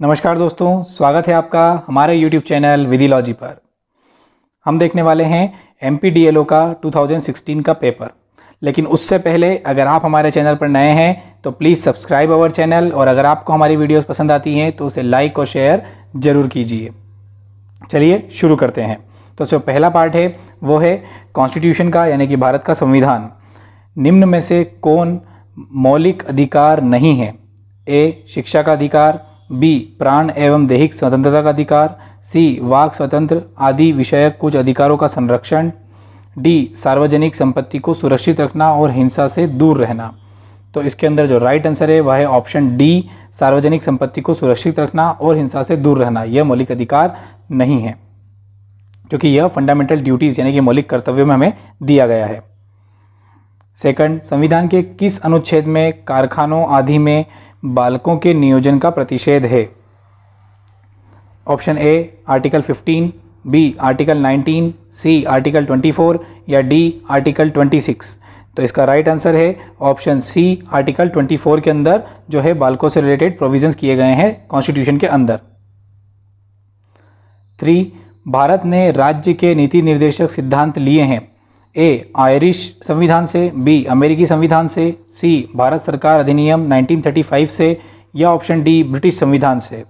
नमस्कार दोस्तों स्वागत है आपका हमारे YouTube चैनल विधिलॉजी पर हम देखने वाले हैं एम पी का 2016 का पेपर लेकिन उससे पहले अगर आप हमारे चैनल पर नए हैं तो प्लीज़ सब्सक्राइब अवर चैनल और अगर आपको हमारी वीडियोस पसंद आती हैं तो उसे लाइक और शेयर ज़रूर कीजिए चलिए शुरू करते हैं तो जो पहला पार्ट है वो है कॉन्स्टिट्यूशन का यानी कि भारत का संविधान निम्न में से कौन मौलिक अधिकार नहीं है ए शिक्षा का अधिकार बी प्राण एवं दैहिक स्वतंत्रता का अधिकार सी वाक स्वतंत्र आदि विषयक कुछ अधिकारों का संरक्षण डी सार्वजनिक संपत्ति को सुरक्षित रखना और हिंसा से दूर रहना तो इसके अंदर जो राइट आंसर है वह है ऑप्शन डी सार्वजनिक संपत्ति को सुरक्षित रखना और हिंसा से दूर रहना यह मौलिक अधिकार नहीं है क्योंकि यह फंडामेंटल ड्यूटीज़ यानी कि मौलिक कर्तव्य में हमें दिया गया है सेकंड संविधान के किस अनुच्छेद में कारखानों आदि में बालकों के नियोजन का प्रतिषेध है option A article 15, B article 19, C article 24 या डी आर्टिकल 26। तो इसका राइट आंसर है ऑप्शन सी आर्टिकल 24 के अंदर जो है बालकों से रिलेटेड प्रोविजंस किए गए हैं कॉन्स्टिट्यूशन के अंदर थ्री भारत ने राज्य के नीति निर्देशक सिद्धांत लिए हैं ए आयरिश संविधान से बी अमेरिकी संविधान से सी भारत सरकार अधिनियम 1935 से या ऑप्शन डी ब्रिटिश संविधान से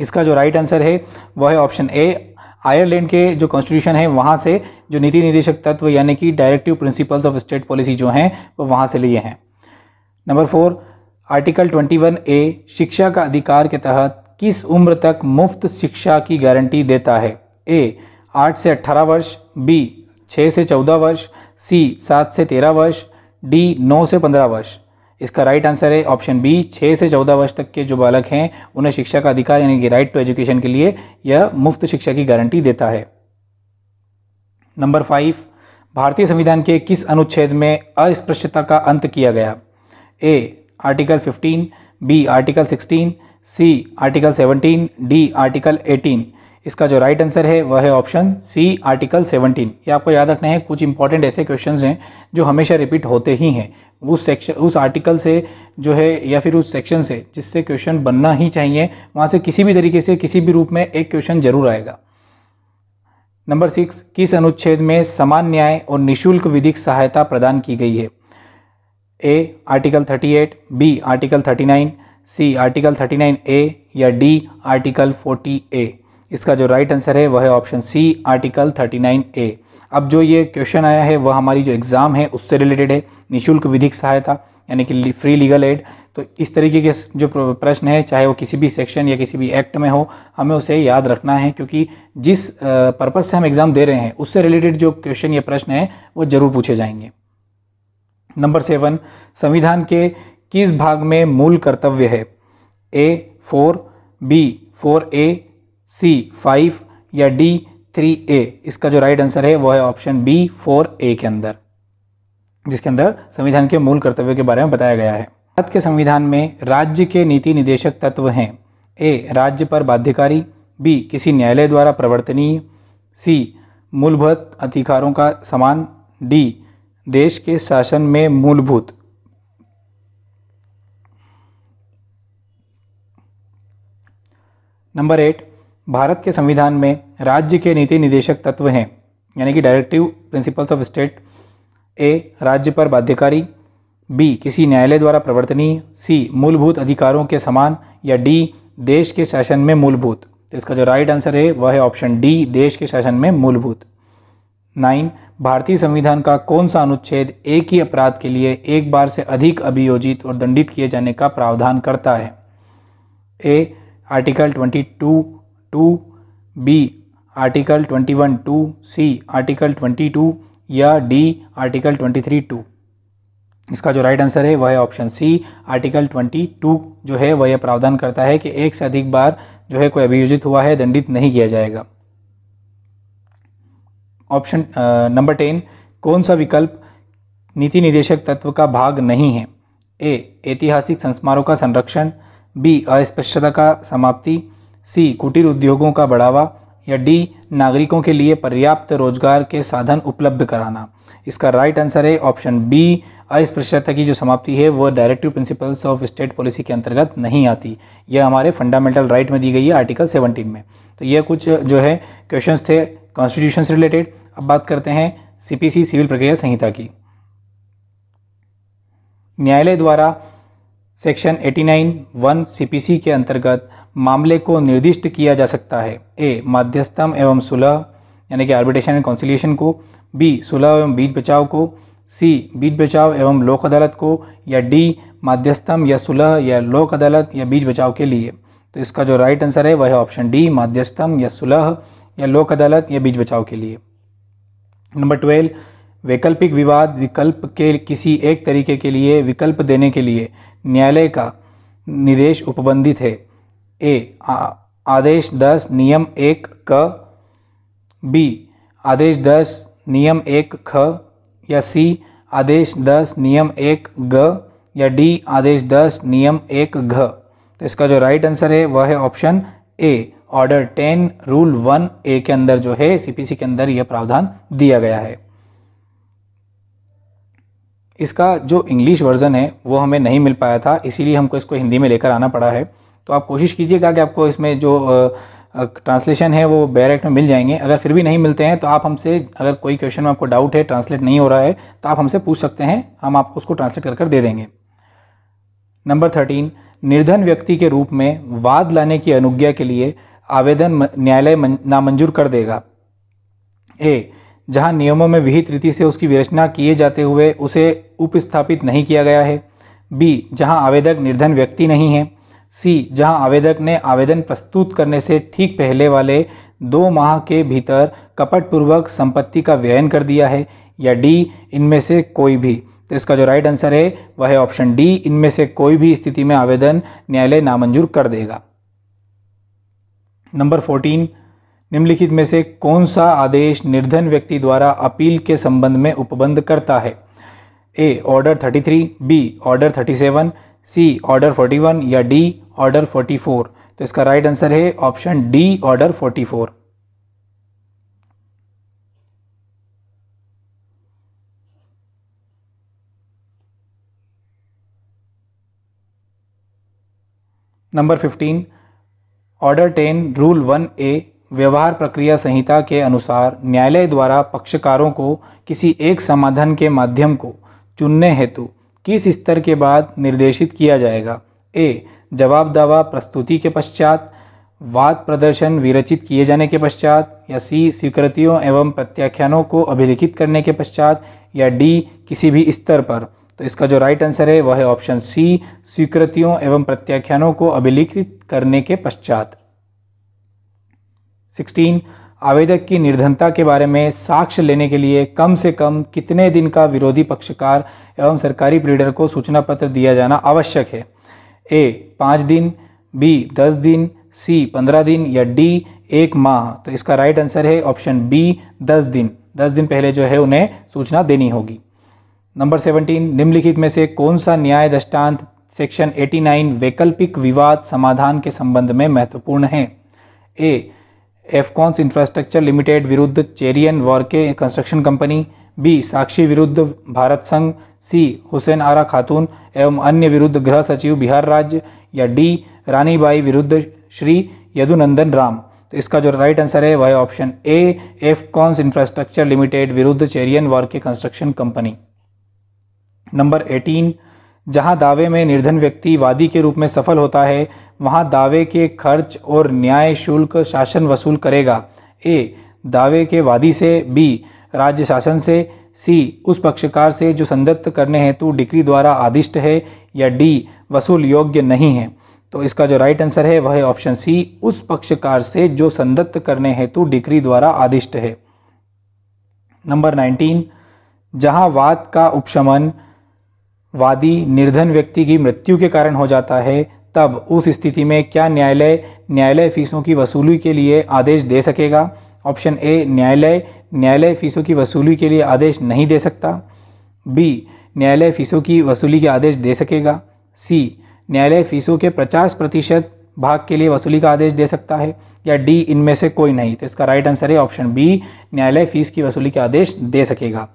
इसका जो राइट आंसर है वह है ऑप्शन ए आयरलैंड के जो कॉन्स्टिट्यूशन है वहाँ से जो नीति निदेशक तत्व यानी कि directive principles of state policy जो हैं वो वहाँ से लिए हैं नंबर फोर आर्टिकल 21 ए शिक्षा का अधिकार के तहत किस उम्र तक मुफ्त शिक्षा की गारंटी देता है ए आठ से अट्ठारह वर्ष बी छः से चौदह वर्ष सी सात से तेरह वर्ष डी नौ से पंद्रह वर्ष इसका राइट आंसर है ऑप्शन बी छः से चौदह वर्ष तक के जो बालक हैं उन्हें शिक्षा का अधिकार यानी कि राइट टू एजुकेशन के लिए यह मुफ्त शिक्षा की गारंटी देता है नंबर फाइव भारतीय संविधान के किस अनुच्छेद में अस्पृश्यता का अंत किया गया A article 15, B article 16, C article 17, D article eighteen इसका जो राइट आंसर है वह है ऑप्शन सी आर्टिकल 17 ये आपको याद रखना है कुछ इंपॉर्टेंट ऐसे क्वेश्चन हैं जो हमेशा रिपीट होते ही हैं उस सेक्शन उस आर्टिकल से जो है या फिर उस सेक्शन से जिससे क्वेश्चन बनना ही चाहिए वहाँ से किसी भी तरीके से किसी भी रूप में एक क्वेश्चन जरूर आएगा नंबर सिक्स किस अनुच्छेद में समान न्याय और निःशुल्क विधिक सहायता प्रदान की गई है A article 38, B article 39, C article 39 A या डी आर्टिकल 40 ए इसका जो राइट आंसर है वह है ऑप्शन सी आर्टिकल 39 ए अब जो ये क्वेश्चन आया है वह हमारी जो एग्ज़ाम है उससे रिलेटेड है निःशुल्क विधिक सहायता यानी कि फ्री लीगल एड तो इस तरीके के जो प्रश्न है चाहे वो किसी भी सेक्शन या किसी भी एक्ट में हो हमें उसे याद रखना है क्योंकि जिस पर्पज़ से हम एग्ज़ाम दे रहे हैं उससे रिलेटेड जो क्वेश्चन या प्रश्न है वो ज़रूर पूछे जाएंगे नंबर सेवन संविधान के किस भाग में मूल कर्तव्य है A four B four A C five या डी थ्री ए इसका जो राइट आंसर है वो है ऑप्शन बी फोर ए के अंदर जिसके अंदर संविधान के मूल कर्तव्यों के बारे में बताया गया है भारत के संविधान में राज्य के नीति निदेशक तत्व हैं ए राज्य पर बाध्यकारी बी किसी न्यायालय द्वारा प्रवर्तनीय सी मूलभूत अधिकारों का समान डी देश के शासन में मूलभूत नंबर एट भारत के संविधान में राज्य के नीति निदेशक तत्व हैं यानी कि directive principles of state A राज्य पर बाध्यकारी बी किसी न्यायालय द्वारा प्रवर्तनीय सी मूलभूत अधिकारों के समान या डी देश के शासन में मूलभूत तो इसका जो राइट आंसर है वह है ऑप्शन डी देश के शासन में मूलभूत नाइन भारतीय संविधान का कौन सा अनुच्छेद एक ही अपराध के लिए एक बार से अधिक अभियोजित और दंडित किए जाने का प्रावधान करता है A article twenty two two B article twenty one two C article twenty two या D article twenty three two इसका जो राइट आंसर है वह है option C article twenty two जो है वह यह प्रावधान करता है कि एक से अधिक बार जो है कोई अभियोजित हुआ है दंडित नहीं किया जाएगा ऑप्शन नंबर टेन कौन सा विकल्प नीति निदेशक तत्व का भाग नहीं है ए ऐतिहासिक संस्मारों का संरक्षण बी अस्पृश्यता का समाप्ति सी कुटीर उद्योगों का बढ़ावा या डी नागरिकों के लिए पर्याप्त रोजगार के साधन उपलब्ध कराना इसका राइट आंसर है ऑप्शन बी अस्पृश्यता की जो समाप्ति है वह directive principles of state policy के अंतर्गत नहीं आती यह हमारे फंडामेंटल राइट में दी गई है आर्टिकल 17 में तो यह कुछ जो है क्वेश्चन थे कॉन्स्टिट्यूशन से रिलेटेड अब बात करते हैं सीपीसी सिविल प्रक्रिया संहिता की न्यायालय द्वारा सेक्शन 89 वन सी के अंतर्गत मामले को निर्दिष्ट किया जा सकता है ए मध्यस्थम एवं सुलह यानी कि आर्बिट्रेशन एंड कॉन्सिलेशन को बी सुलह एवं बीज बचाव को सी बीज बचाव एवं लोक अदालत को या डी माध्यस्थम या सुलह या लोक अदालत या बीज बचाव के लिए तो इसका जो राइट आंसर है वह ऑप्शन डी माध्यस्थम या सुलह या लोक अदालत या बीज बचाव के लिए नंबर ट्वेल्व वैकल्पिक विवाद विकल्प के किसी एक तरीके के लिए विकल्प देने के लिए न्यायालय का निर्देश उपबंधित है ए आदेश दस नियम एक क बी आदेश दस नियम एक ख या सी आदेश दस नियम एक ग या डी आदेश दस नियम एक घ तो इसका जो राइट आंसर है वह है option A order ten rule one A के अंदर जो है सीपीसी के अंदर यह प्रावधान दिया गया है इसका जो इंग्लिश वर्जन है वो हमें नहीं मिल पाया था इसीलिए हमको इसको हिंदी में लेकर आना पड़ा है तो आप कोशिश कीजिएगा कि आपको इसमें जो ट्रांसलेशन है वो डायरेक्ट में मिल जाएंगे अगर फिर भी नहीं मिलते हैं तो आप हमसे अगर कोई क्वेश्चन में आपको डाउट है ट्रांसलेट नहीं हो रहा है तो आप हमसे पूछ सकते हैं हम आपको उसको ट्रांसलेट कर कर दे देंगे नंबर थर्टीन निर्धन व्यक्ति के रूप में वाद लाने की अनुज्ञा के लिए आवेदन न्यायालय नामंजूर कर देगा ए जहाँ नियमों में विहित रीति से उसकी विरचना किए जाते हुए उसे उपस्थापित नहीं किया गया है बी जहाँ आवेदक निर्धन व्यक्ति नहीं है सी जहां आवेदक ने आवेदन प्रस्तुत करने से ठीक पहले वाले दो माह के भीतर कपटपूर्वक संपत्ति का व्ययन कर दिया है या डी इनमें से कोई भी तो इसका जो राइट आंसर है वह है ऑप्शन डी इनमें से कोई भी स्थिति में आवेदन न्यायालय नामंजूर कर देगा नंबर फोर्टीन निम्नलिखित में से कौन सा आदेश निर्धन व्यक्ति द्वारा अपील के संबंध में उपबंध करता है A order thirty three B order thirty seven C order forty one या डी ऑर्डर 44 तो इसका राइट आंसर है option D order 44 number 15 order 10 rule 1 A व्यवहार प्रक्रिया संहिता के अनुसार न्यायालय द्वारा पक्षकारों को किसी एक समाधान के माध्यम को चुनने हेतु किस स्तर के बाद निर्देशित किया जाएगा ए जवाब दावा प्रस्तुति के पश्चात वाद प्रदर्शन विरचित किए जाने के पश्चात या सी स्वीकृतियों एवं प्रत्याख्यानों को अभिलिखित करने के पश्चात या डी किसी भी स्तर पर तो इसका जो राइट आंसर है वह है ऑप्शन सी स्वीकृतियों एवं प्रत्याख्यानों को अभिलिखित करने के पश्चात सिक्सटीन आवेदक की निर्धनता के बारे में साक्ष्य लेने के लिए कम से कम कितने दिन का विरोधी पक्षकार एवं सरकारी प्रीडर को सूचना पत्र दिया जाना आवश्यक है ए पाँच दिन बी दस दिन सी पंद्रह दिन या डी एक माह तो इसका राइट आंसर है ऑप्शन बी दस दिन दस दिन पहले जो है उन्हें सूचना देनी होगी नंबर सेवनटीन निम्नलिखित में से कौन सा न्याय दृष्टांत सेक्शन 89 वैकल्पिक विवाद समाधान के संबंध में महत्वपूर्ण है ए एफकॉन्स इंफ्रास्ट्रक्चर लिमिटेड विरुद्ध चेरियन के कंस्ट्रक्शन कंपनी बी साक्षी विरुद्ध भारत संघ सी हुसैन आरा खातून एवं अन्य विरुद्ध गृह सचिव बिहार राज्य या डी रानीबाई विरुद्ध श्री यदुनंदन राम तो इसका जो राइट आंसर है वह option A Afcons infrastructure limited विरुद्ध चेरियन के कंस्ट्रक्शन कंपनी नंबर एटीन जहां दावे में निर्धन व्यक्ति वादी के रूप में सफल होता है वहां दावे के खर्च और न्याय शुल्क शासन वसूल करेगा ए दावे के वादी से बी राज्य शासन से सी उस पक्षकार से जो संदत्त करने हेतु डिक्री द्वारा आदिष्ट है या डी वसूल योग्य नहीं है तो इसका जो राइट आंसर है वह है ऑप्शन सी उस पक्षकार से जो संदत्त करने हेतु डिक्री द्वारा आदिष्ट है नंबर नाइनटीन जहाँ वाद का उपशमन वादी निर्धन व्यक्ति की मृत्यु के कारण हो जाता है तब उस स्थिति में क्या न्यायालय न्यायालय फीसों की वसूली के लिए आदेश दे सकेगा ऑप्शन ए न्यायालय न्यायालय फ़ीसों की वसूली के लिए आदेश नहीं दे सकता बी न्यायालय फ़ीसों की वसूली के आदेश दे सकेगा सी न्यायालय फ़ीसों के पचास प्रतिशत भाग के लिए वसूली का आदेश दे सकता है या डी इनमें से कोई नहीं तो इसका राइट आंसर है ऑप्शन बी न्यायालय फ़ीस की वसूली के आदेश दे सकेगा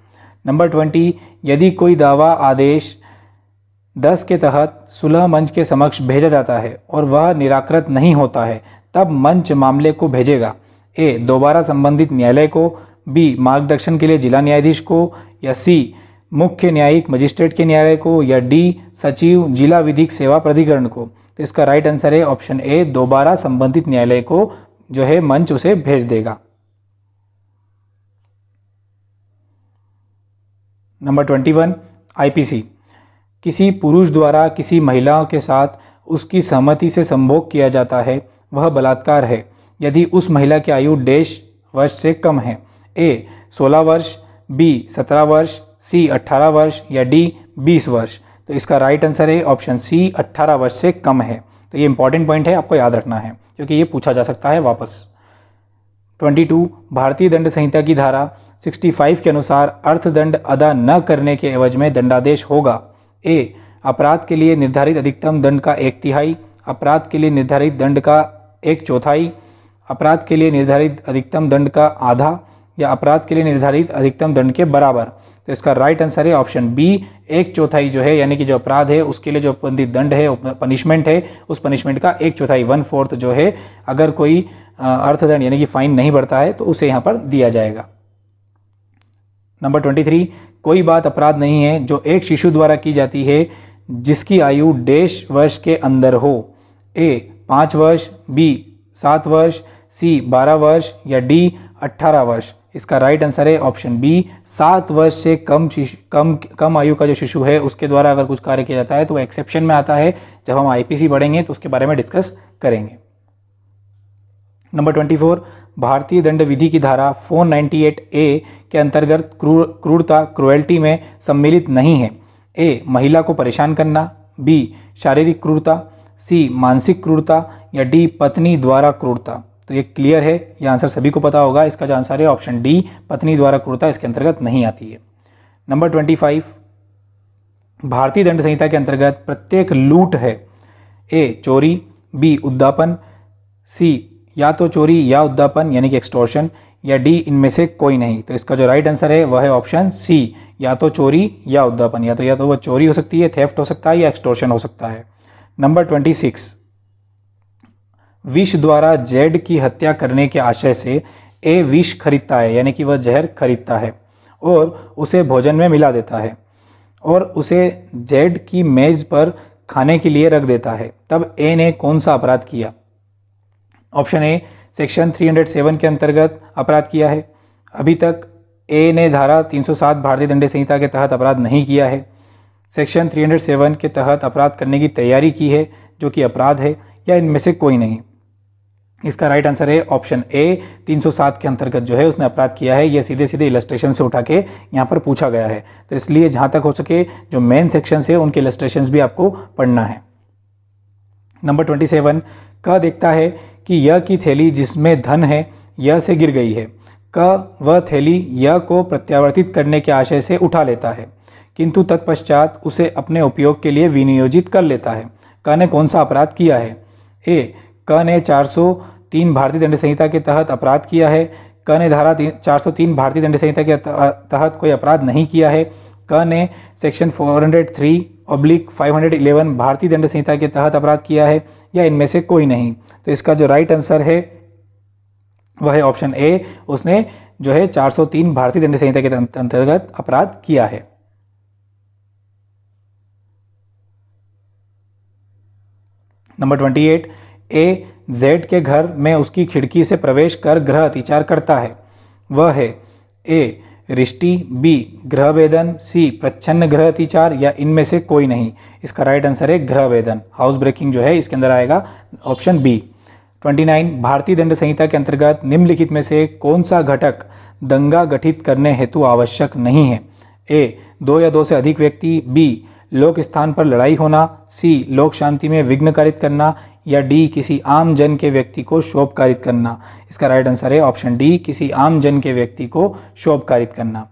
नंबर ट्वेंटी यदि कोई दावा आदेश दस के तहत सुलह मंच के समक्ष भेजा जाता है और वह निराकृत नहीं होता है तब मंच मामले को भेजेगा ए दोबारा संबंधित न्यायालय को बी मार्गदर्शन के लिए जिला न्यायाधीश को या सी मुख्य न्यायिक मजिस्ट्रेट के न्यायालय को या डी सचिव जिला विधिक सेवा प्राधिकरण को तो इसका राइट आंसर है ऑप्शन ए दोबारा संबंधित न्यायालय को जो है मंच उसे भेज देगा नंबर ट्वेंटी वन आईपीसी किसी पुरुष द्वारा किसी महिलाओं के साथ उसकी सहमति से संभोग किया जाता है वह बलात्कार है यदि उस महिला की आयु डेश वर्ष से कम है ए 16 वर्ष बी 17 वर्ष सी 18 वर्ष या डी 20 वर्ष तो इसका राइट आंसर है ऑप्शन सी 18 वर्ष से कम है तो ये इंपॉर्टेंट पॉइंट है आपको याद रखना है क्योंकि ये पूछा जा सकता है वापस 22 भारतीय दंड संहिता की धारा 65 के अनुसार अर्थदंड अदा न करने के एवज में दंडादेश होगा ए अपराध के लिए निर्धारित अधिकतम दंड का एक तिहाई अपराध के लिए निर्धारित दंड का एक चौथाई अपराध के लिए निर्धारित अधिकतम दंड का आधा या अपराध के लिए निर्धारित अधिकतम दंड के बराबर तो इसका राइट आंसर है ऑप्शन बी एक चौथाई जो है यानी कि जो अपराध है उसके लिए जो बंधित दंड है पनिशमेंट है उस पनिशमेंट का एक चौथाई वन फोर्थ जो है अगर कोई अर्थदंड यानी कि फाइन नहीं बढ़ता है तो उसे यहाँ पर दिया जाएगा नंबर ट्वेंटी थ्री कोई बात अपराध नहीं है जो एक शिशु द्वारा की जाती है जिसकी आयु डेढ़ वर्ष के अंदर हो ए पाँच वर्ष बी सात वर्ष सी बारह वर्ष या डी अट्ठारह वर्ष इसका राइट आंसर है ऑप्शन बी सात वर्ष से कम कम कम आयु का जो शिशु है उसके द्वारा अगर कुछ कार्य किया जाता है तो वह एक्सेप्शन में आता है जब हम आईपीसी बढ़ेंगे तो उसके बारे में डिस्कस करेंगे नंबर ट्वेंटी फोर भारतीय दंड विधि की धारा 498 ए के अंतर्गत क्रूर क्रूरता क्रुएल्टी में सम्मिलित नहीं है ए महिला को परेशान करना बी शारीरिक क्रूरता सी मानसिक क्रूरता या डी पत्नी द्वारा क्रूरता तो ये क्लियर है ये आंसर सभी को पता होगा इसका जो आंसर है ऑप्शन डी पत्नी द्वारा क्रूरता इसके अंतर्गत नहीं आती है नंबर ट्वेंटी फाइव भारतीय दंड संहिता के अंतर्गत प्रत्येक लूट है ए चोरी बी उद्दापन सी या तो चोरी या उद्दापन यानी कि एक्सटोर्शन या डी इनमें से कोई नहीं तो इसका जो राइट आंसर है वह है ऑप्शन सी या तो चोरी या उद्दापन या तो या तो वह चोरी हो सकती है थेफ्ट हो सकता है या एक्सटोर्शन हो सकता है नंबर ट्वेंटी सिक्स विष द्वारा जेड की हत्या करने के आशय से ए विष खरीदता है यानी कि वह जहर खरीदता है और उसे भोजन में मिला देता है और उसे जेड की मेज़ पर खाने के लिए रख देता है तब ए ने कौन सा अपराध किया ऑप्शन ए सेक्शन 307 के अंतर्गत अपराध किया है अभी तक ए ने धारा 307 भारतीय दंड संहिता के तहत अपराध नहीं किया है सेक्शन 307 के तहत अपराध करने की तैयारी की है जो कि अपराध है या इनमें से कोई नहीं इसका राइट आंसर है ऑप्शन ए 307 के अंतर्गत जो है उसने अपराध किया है ये सीधे सीधे इलस्ट्रेशन से उठा के यहाँ पर पूछा गया है तो इसलिए जहाँ तक हो सके जो मेन सेक्शन है उनके इलस्ट्रेशन भी आपको पढ़ना है नंबर ट्वेंटी सेवन क देखता है कि य की थैली जिसमें धन है यह से गिर गई है क वह थैली य को प्रत्यावर्तित करने के आशय से उठा लेता है किंतु तत्पश्चात उसे अपने उपयोग के लिए विनियोजित कर लेता है क ने कौन सा अपराध किया है ए क ने चार तीन भारतीय दंड संहिता के तहत अपराध किया है क ने धारा चार सौ तीन भारतीय दंड संहिता के तहत कोई अपराध नहीं किया है क ने section four hundred five oblique eleven भारतीय दंड संहिता के तहत अपराध किया है या इनमें से कोई नहीं तो इसका जो राइट आंसर है वह है ऑप्शन ए उसने जो है चार सौ तीन भारतीय दंड संहिता के अंतर्गत अपराध किया है नंबर एट ए जेड के घर में उसकी खिड़की से प्रवेश कर ग्रह अतिचार करता है वह है ए रिष्टि बी ग्रह वेदन सी प्रच्छन्न ग्रह अतिचार या इनमें से कोई नहीं इसका राइट आंसर है ग्रह वेदन हाउस ब्रेकिंग जो है इसके अंदर आएगा ऑप्शन बी 29 भारतीय दंड संहिता के अंतर्गत निम्नलिखित में से कौन सा घटक दंगा गठित करने हेतु आवश्यक नहीं है ए दो या दो से अधिक व्यक्ति बी लोक स्थान पर लड़ाई होना सी लोक शांति में विघ्न कारित करना या डी किसी आम जन के व्यक्ति को शोभकारित करना इसका राइट आंसर है ऑप्शन डी किसी आम जन के व्यक्ति को शोभकारित करना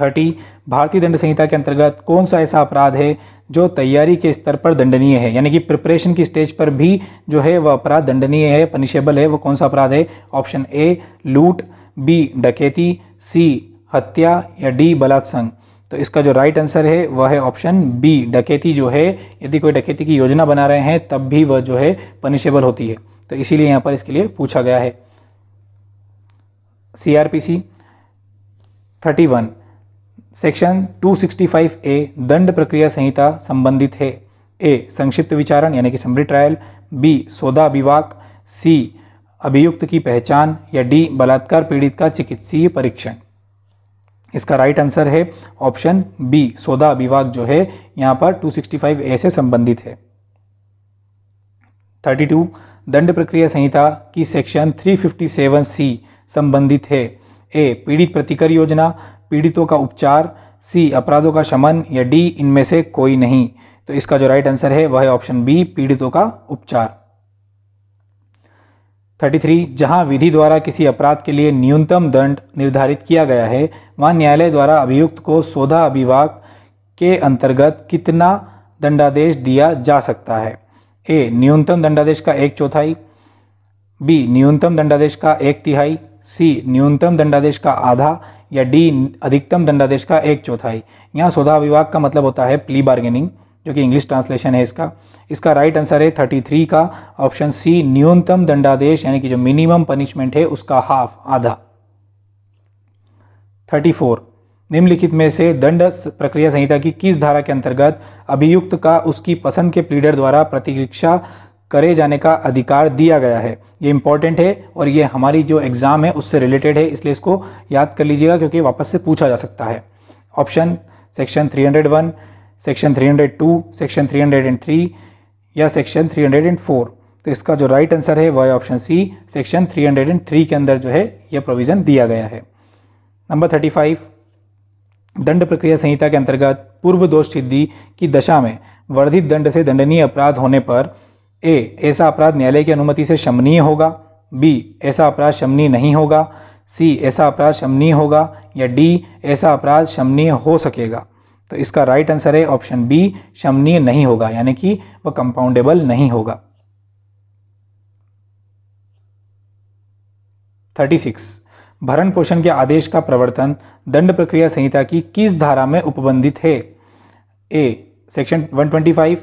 थर्टी भारतीय दंड संहिता के अंतर्गत कौन सा ऐसा अपराध है जो तैयारी के स्तर पर दंडनीय है यानी कि प्रिपरेशन की स्टेज पर भी जो है वह अपराध दंडनीय है पनिशेबल है वह कौन सा अपराध है ऑप्शन ए लूट बी डकेती सी हत्या या डी बलात्संग तो इसका जो राइट आंसर है वह है ऑप्शन बी डकैती जो है यदि कोई डकैती की योजना बना रहे हैं तब भी वह जो है पनिशेबल होती है तो इसीलिए यहाँ पर इसके लिए पूछा गया है C R P C thirty one section two sixty five A दंड प्रक्रिया संहिता संबंधित है ए संक्षिप्त विचारण यानी कि समरी ट्रायल बी सौदा विवाक सी अभियुक्त की पहचान या डी बलात्कार पीड़ित का चिकित्सीय परीक्षण इसका राइट आंसर है ऑप्शन बी सोदा विभाग जो है यहाँ पर 265 ए से संबंधित है 32 दंड प्रक्रिया संहिता की सेक्शन 357 सी संबंधित है ए पीड़ित प्रतिकर योजना पीड़ितों का उपचार सी अपराधों का शमन या डी इनमें से कोई नहीं तो इसका जो राइट आंसर है वह है ऑप्शन बी पीड़ितों का उपचार 33 जहां विधि द्वारा किसी अपराध के लिए न्यूनतम दंड निर्धारित किया गया है वहां न्यायालय द्वारा अभियुक्त को सोधा अभिभाग के अंतर्गत कितना दंडादेश दिया जा सकता है ए न्यूनतम दंडादेश का एक चौथाई बी न्यूनतम दंडादेश का एक तिहाई सी न्यूनतम दंडादेश का आधा या डी अधिकतम दंडादेश का एक चौथाई यहाँ सोधा विभाग का मतलब होता है प्ली बार्गेनिंग जो कि इंग्लिश ट्रांसलेशन है इसका इसका राइट आंसर है थर्टी थ्री का ऑप्शन सी न्यूनतम दंडादेश यानी कि जो मिनिमम पनिशमेंट है उसका हाफ आधा थर्टी फोर निम्नलिखित में से दंड प्रक्रिया संहिता की किस धारा के अंतर्गत अभियुक्त का उसकी पसंद के प्लीडर द्वारा प्रतिरीक्षा करे जाने का अधिकार दिया गया है ये इंपॉर्टेंट है और ये हमारी जो एग्ज़ाम है उससे रिलेटेड है इसलिए इसको याद कर लीजिएगा क्योंकि वापस से पूछा जा सकता है ऑप्शन सेक्शन 301 सेक्शन 302 सेक्शन 303 या सेक्शन 304 तो इसका जो राइट आंसर है वह ऑप्शन सी सेक्शन 303 के अंदर जो है यह प्रोविज़न दिया गया है नंबर 35 दंड प्रक्रिया संहिता के अंतर्गत पूर्व दोष सिद्धि की दशा में वर्धित दंड से दंडनीय अपराध होने पर ए ऐसा अपराध न्यायालय की अनुमति से शमनीय होगा बी ऐसा अपराध शमनीय नहीं होगा सी ऐसा अपराध शमनीय होगा या डी ऐसा अपराध शमनीय हो सकेगा तो इसका राइट आंसर है ऑप्शन बी शमनीय नहीं होगा यानी कि वह कंपाउंडेबल नहीं होगा थर्टी सिक्स भरण पोषण के आदेश का प्रवर्तन दंड प्रक्रिया संहिता की किस धारा में उपबंधित है A section 125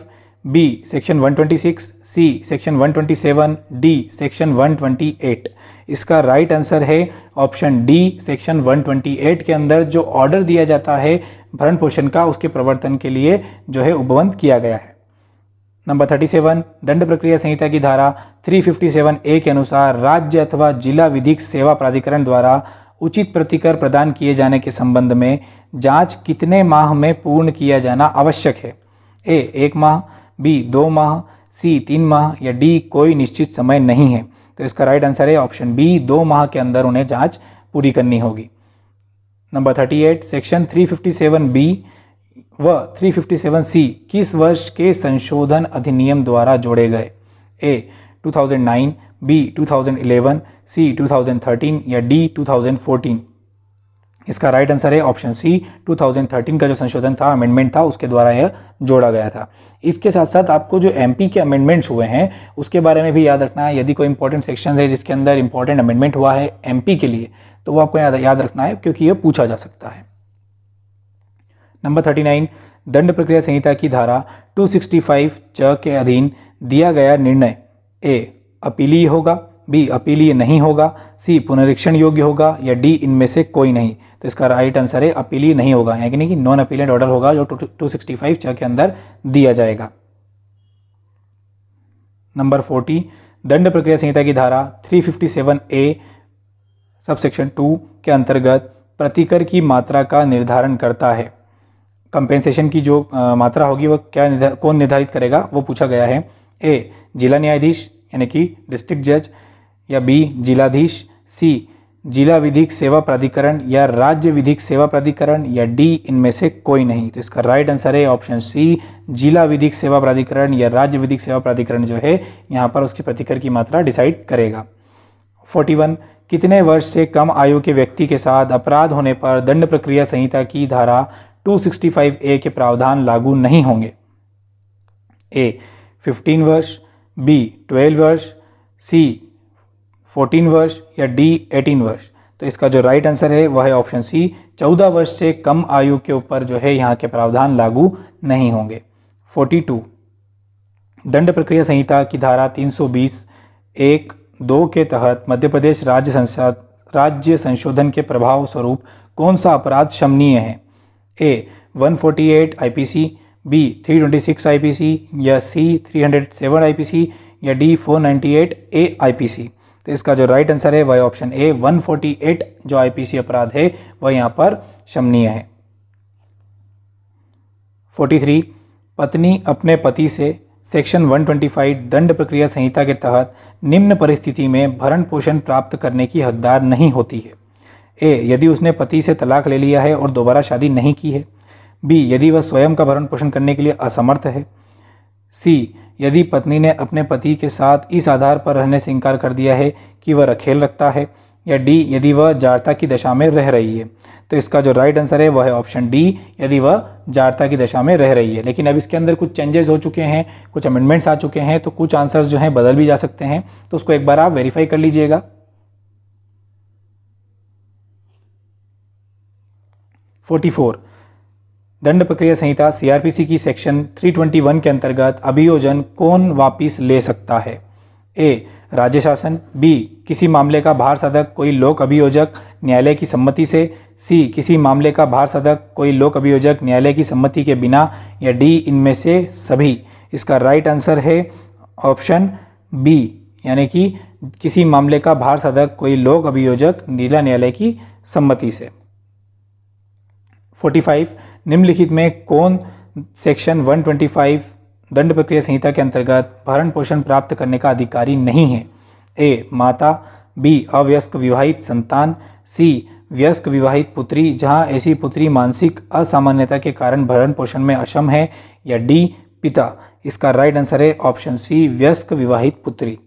B section 126, C section 127, D section 128. इसका राइट right आंसर है ऑप्शन डी सेक्शन 128 के अंदर जो ऑर्डर दिया जाता है भरण पोषण का उसके प्रवर्तन के लिए जो है उपबंध किया गया है नंबर 37 दंड प्रक्रिया संहिता की धारा 357 ए के अनुसार राज्य अथवा जिला विधिक सेवा प्राधिकरण द्वारा उचित प्रतिकर प्रदान किए जाने के संबंध में जांच कितने माह में पूर्ण किया जाना आवश्यक है ए एक माह बी दो माह सी तीन माह या डी कोई निश्चित समय नहीं है तो इसका राइट आंसर है ऑप्शन बी दो माह के अंदर उन्हें जांच पूरी करनी होगी number thirty eight section three fifty seven B व थ्री फिफ्टी सेवन सी किस वर्ष के संशोधन अधिनियम द्वारा जोड़े गए A two thousand nine B two thousand eleven C two thousand thirteen या डी टू थाउजेंड फोर्टीन इसका राइट आंसर है ऑप्शन सी 2013 का जो संशोधन था अमेंडमेंट था उसके द्वारा यह जोड़ा गया था इसके साथ साथ आपको जो एमपी के अमेंडमेंट्स हुए हैं उसके बारे में भी याद रखना है यदि कोई इंपॉर्टेंट सेक्शन है जिसके अंदर इंपॉर्टेंट अमेंडमेंट हुआ है एमपी के लिए तो वो आपको याद याद रखना है क्योंकि यह पूछा जा सकता है नंबर थर्टी नाइन दंड प्रक्रिया संहिता की धारा टू च के अधीन दिया गया निर्णय ए अपीलीय होगा बी अपीलीय नहीं होगा सी पुनरीक्षण योग्य होगा या डी इनमें से कोई नहीं तो इसका राइट आंसर है अपीली नहीं होगा यानी कि नॉन अपीलेंट ऑर्डर होगा जो टू सिक्सटी फाइव के अंदर दिया जाएगा नंबर फोर्टी दंड प्रक्रिया संहिता की धारा three fifty seven A subsection two के अंतर्गत प्रतिकर की मात्रा का निर्धारण करता है कंपेंसेशन की जो आ, मात्रा होगी वह क्या निधा, कौन निर्धारित करेगा वो पूछा गया है ए जिला न्यायाधीश यानी कि डिस्ट्रिक्ट जज या बी जिलाधीश सी जिला विधिक सेवा प्राधिकरण या राज्य विधिक सेवा प्राधिकरण या डी इनमें से कोई नहीं तो इसका राइट आंसर है ऑप्शन सी जिला विधिक सेवा प्राधिकरण या राज्य विधिक सेवा प्राधिकरण जो है यहाँ पर उसकी प्रतिकर की मात्रा डिसाइड करेगा 41 कितने वर्ष से कम आयु के व्यक्ति के साथ अपराध होने पर दंड प्रक्रिया संहिता की धारा टू ए के प्रावधान लागू नहीं होंगे ए फिफ्टीन वर्ष बी ट्वेल्व वर्ष सी 14 वर्ष या डी 18 वर्ष तो इसका जो राइट आंसर है वह है ऑप्शन सी 14 वर्ष से कम आयु के ऊपर जो है यहाँ के प्रावधान लागू नहीं होंगे 42 दंड प्रक्रिया संहिता की धारा 320 एक दो के तहत मध्य प्रदेश राज्य संसद राज्य संशोधन के प्रभाव स्वरूप कौन सा अपराध शमनीय है ए 148 फोर्टी बी 326 ट्वेंटी या सी 307 हंड्रेड या डी 498 ए आई तो इसका जो राइट आंसर है वह ऑप्शन ए 148 जो आईपीसी अपराध है वह यहाँ पर शमनीय है 43 पत्नी अपने पति से सेक्शन 125 दंड प्रक्रिया संहिता के तहत निम्न परिस्थिति में भरण पोषण प्राप्त करने की हकदार नहीं होती है ए यदि उसने पति से तलाक ले लिया है और दोबारा शादी नहीं की है बी यदि वह स्वयं का भरण पोषण करने के लिए असमर्थ है सी यदि पत्नी ने अपने पति के साथ इस आधार पर रहने से इनकार कर दिया है कि वह रखेल रखता है या डी यदि वह जारता की दशा में रह रही है तो इसका जो राइट आंसर है वह है ऑप्शन डी यदि वह जारता की दशा में रह रही है लेकिन अब इसके अंदर कुछ चेंजेस हो चुके हैं कुछ अमेंडमेंट्स आ चुके हैं तो कुछ आंसर्स जो हैं बदल भी जा सकते हैं तो उसको एक बार आप वेरीफाई कर लीजिएगा फोर्टी फोर दंड प्रक्रिया संहिता सीआरपीसी की सेक्शन 321 के अंतर्गत अभियोजन कौन वापिस ले सकता है ए राज्य शासन बी किसी मामले का भार साधक कोई लोक अभियोजक न्यायालय की सम्मति से सी किसी मामले का भार साधक कोई लोक अभियोजक न्यायालय की सम्मति के बिना या डी इनमें से सभी इसका राइट आंसर है ऑप्शन बी यानी कि किसी मामले का भार साधक कोई लोक अभियोजक नीला न्यायालय की सम्मति से 45 निम्नलिखित में कौन सेक्शन 125 दंड प्रक्रिया संहिता के अंतर्गत भरण पोषण प्राप्त करने का अधिकारी नहीं है ए माता बी अवयस्क विवाहित संतान सी व्यस्क विवाहित पुत्री जहां ऐसी पुत्री मानसिक असामान्यता के कारण भरण पोषण में अक्षम है या डी पिता इसका राइट आंसर है ऑप्शन सी व्यस्क विवाहित पुत्री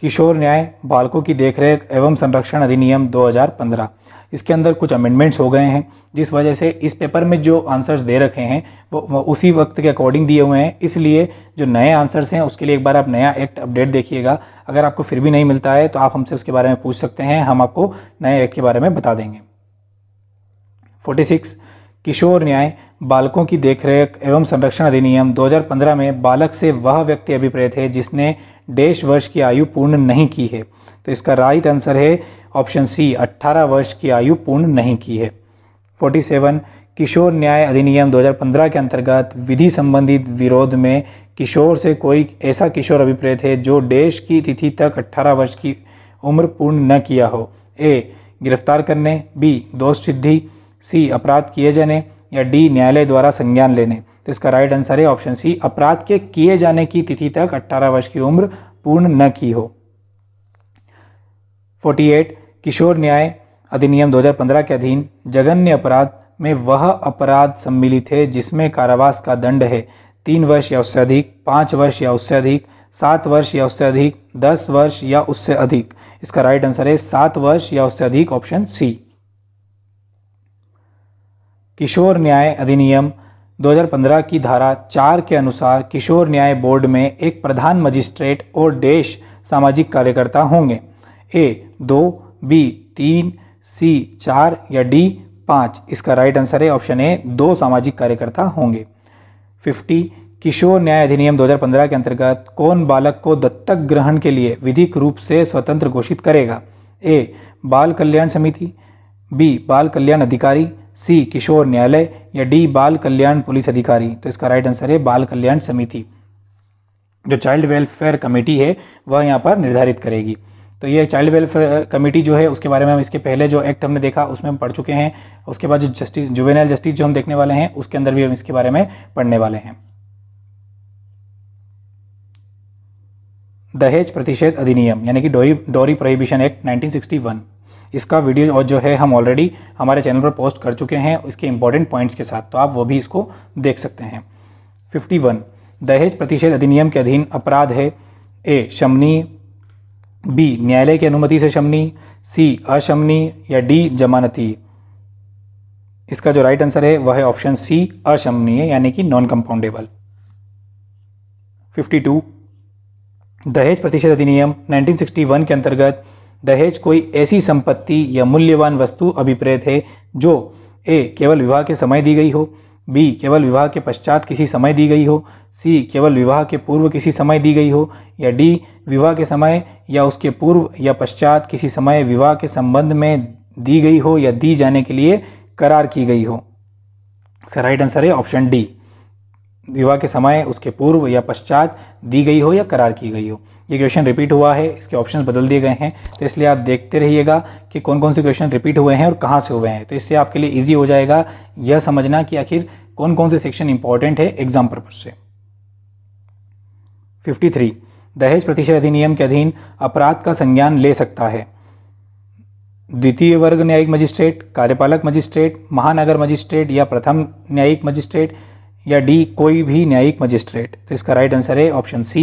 किशोर न्याय बालकों की देखरेख एवं संरक्षण अधिनियम 2015 इसके अंदर कुछ अमेंडमेंट्स हो गए हैं जिस वजह से इस पेपर में जो आंसर्स दे रखे हैं वो, वो उसी वक्त के अकॉर्डिंग दिए हुए हैं इसलिए जो नए आंसर्स हैं उसके लिए एक बार आप नया एक्ट अपडेट देखिएगा अगर आपको फिर भी नहीं मिलता है तो आप हमसे उसके बारे में पूछ सकते हैं हम आपको नए एक्ट के बारे में बता देंगे फोर्टी किशोर न्याय बालकों की देखरेख एवं संरक्षण अधिनियम 2015 में बालक से वह व्यक्ति अभिप्रेत है जिसने डेढ़ वर्ष की आयु पूर्ण नहीं की है तो इसका राइट आंसर है ऑप्शन सी 18 वर्ष की आयु पूर्ण नहीं की है 47 किशोर न्याय अधिनियम 2015 के अंतर्गत विधि संबंधित विरोध में किशोर से कोई ऐसा किशोर अभिप्रेत है जो देश की तिथि तक 18 वर्ष की उम्र पूर्ण न किया हो ए गिरफ्तार करने बी दोष सिद्धि सी अपराध किए जाने या डी न्यायालय द्वारा संज्ञान लेने तो इसका राइट आंसर है ऑप्शन सी अपराध के किए जाने की तिथि तक 18 वर्ष की उम्र पूर्ण न की हो 48 किशोर न्याय अधिनियम 2015 के अधीन जघन्य अपराध में वह अपराध सम्मिलित है जिसमें कारावास का दंड है तीन वर्ष या उससे अधिक पाँच वर्ष या उससे अधिक सात वर्ष या उससे अधिक दस वर्ष या उससे अधिक इसका राइट आंसर है सात वर्ष या उससे अधिक ऑप्शन सी किशोर न्याय अधिनियम 2015 की धारा चार के अनुसार किशोर न्याय बोर्ड में एक प्रधान मजिस्ट्रेट और देश सामाजिक कार्यकर्ता होंगे ए दो बी तीन सी चार या डी पाँच इसका राइट आंसर है ऑप्शन ए दो सामाजिक कार्यकर्ता होंगे फिफ्टी किशोर न्याय अधिनियम 2015 के अंतर्गत कौन बालक को दत्तक ग्रहण के लिए विधिक रूप से स्वतंत्र घोषित करेगा ए बाल कल्याण समिति बी बाल कल्याण अधिकारी सी किशोर न्यायालय या डी बाल कल्याण पुलिस अधिकारी तो इसका राइट आंसर है बाल कल्याण समिति जो चाइल्ड वेलफेयर कमेटी है वह यहाँ पर निर्धारित करेगी तो ये चाइल्ड वेलफेयर कमेटी जो है उसके बारे में हम इसके पहले जो एक्ट हमने देखा उसमें हम पढ़ चुके हैं उसके बाद जो जस्टिस जुवेनाइल जस्टिस जो हम देखने वाले हैं उसके अंदर भी हम इसके बारे में पढ़ने वाले हैं दहेज प्रतिषेध अधिनियम यानी कि डोरी डोरी प्रोहिबिशन एक्ट 1961 इसका वीडियो और जो है हम ऑलरेडी हमारे चैनल पर पोस्ट कर चुके हैं इसके इंपॉर्टेंट पॉइंट्स के साथ तो आप वो भी इसको देख सकते हैं 51 दहेज प्रतिषेध अधिनियम के अधीन अपराध है ए शमनी बी न्यायालय की अनुमति से शमनी सी अशमनी या डी जमानती इसका जो राइट आंसर है वह है ऑप्शन सी अशमनीय यानी कि नॉन कंपाउंडेबल 52 दहेज प्रतिशत अधिनियम 1961 के अंतर्गत दहेज कोई ऐसी संपत्ति या मूल्यवान वस्तु अभिप्रेत है जो ए केवल विवाह के समय दी गई हो बी केवल विवाह के पश्चात किसी समय दी गई हो सी केवल विवाह के पूर्व किसी समय दी गई हो या डी विवाह के समय या उसके पूर्व या पश्चात किसी समय विवाह के संबंध में दी गई हो या दी जाने के लिए करार की गई हो सर राइट आंसर है ऑप्शन डी विवाह के समय उसके पूर्व या पश्चात दी गई हो या करार की गई हो ये क्वेश्चन रिपीट हुआ है इसके ऑप्शन बदल दिए गए हैं तो इसलिए आप देखते रहिएगा कि कौन कौन से क्वेश्चन रिपीट हुए हैं और कहाँ से हुए हैं तो इससे आपके लिए ईजी हो जाएगा यह समझना कि आखिर कौन कौन से सेक्शन इंपॉर्टेंट है एग्जाम परपज से फिफ्टी थ्री दहेज प्रतिशत अधिनियम के अधीन अपराध का संज्ञान ले सकता है द्वितीय वर्ग न्यायिक मजिस्ट्रेट कार्यपालक मजिस्ट्रेट महानगर मजिस्ट्रेट या प्रथम न्यायिक मजिस्ट्रेट या डी कोई भी न्यायिक मजिस्ट्रेट तो इसका राइट आंसर है ऑप्शन सी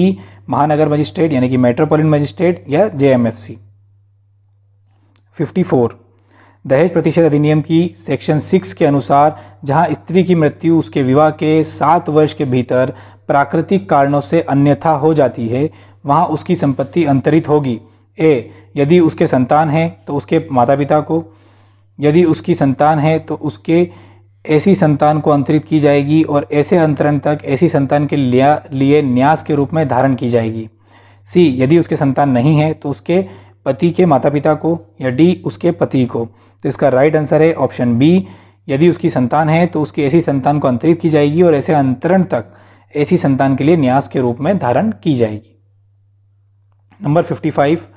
महानगर मजिस्ट्रेट यानी कि मेट्रोपॉलिटन मजिस्ट्रेट या जे एम एफ सी दहेज प्रतिशत अधिनियम की सेक्शन सिक्स के अनुसार जहां स्त्री की मृत्यु उसके विवाह के सात वर्ष के भीतर प्राकृतिक कारणों से अन्यथा हो जाती है वहां उसकी संपत्ति अंतरित होगी ए यदि उसके संतान हैं तो उसके माता पिता को यदि उसकी संतान है तो उसके ऐसी संतान को अंतरित की जाएगी और ऐसे अंतरण तक ऐसी संतान के लिया लिए न्यास के रूप में धारण की जाएगी सी यदि उसके संतान नहीं है तो उसके पति के माता पिता को या डी उसके पति को तो इसका राइट आंसर है ऑप्शन बी यदि उसकी संतान है तो उसकी ऐसी संतान को अंतरित की जाएगी और ऐसे अंतरण तक ऐसी संतान के लिए न्यास के रूप में धारण की जाएगी नंबर फिफ्टी फाइव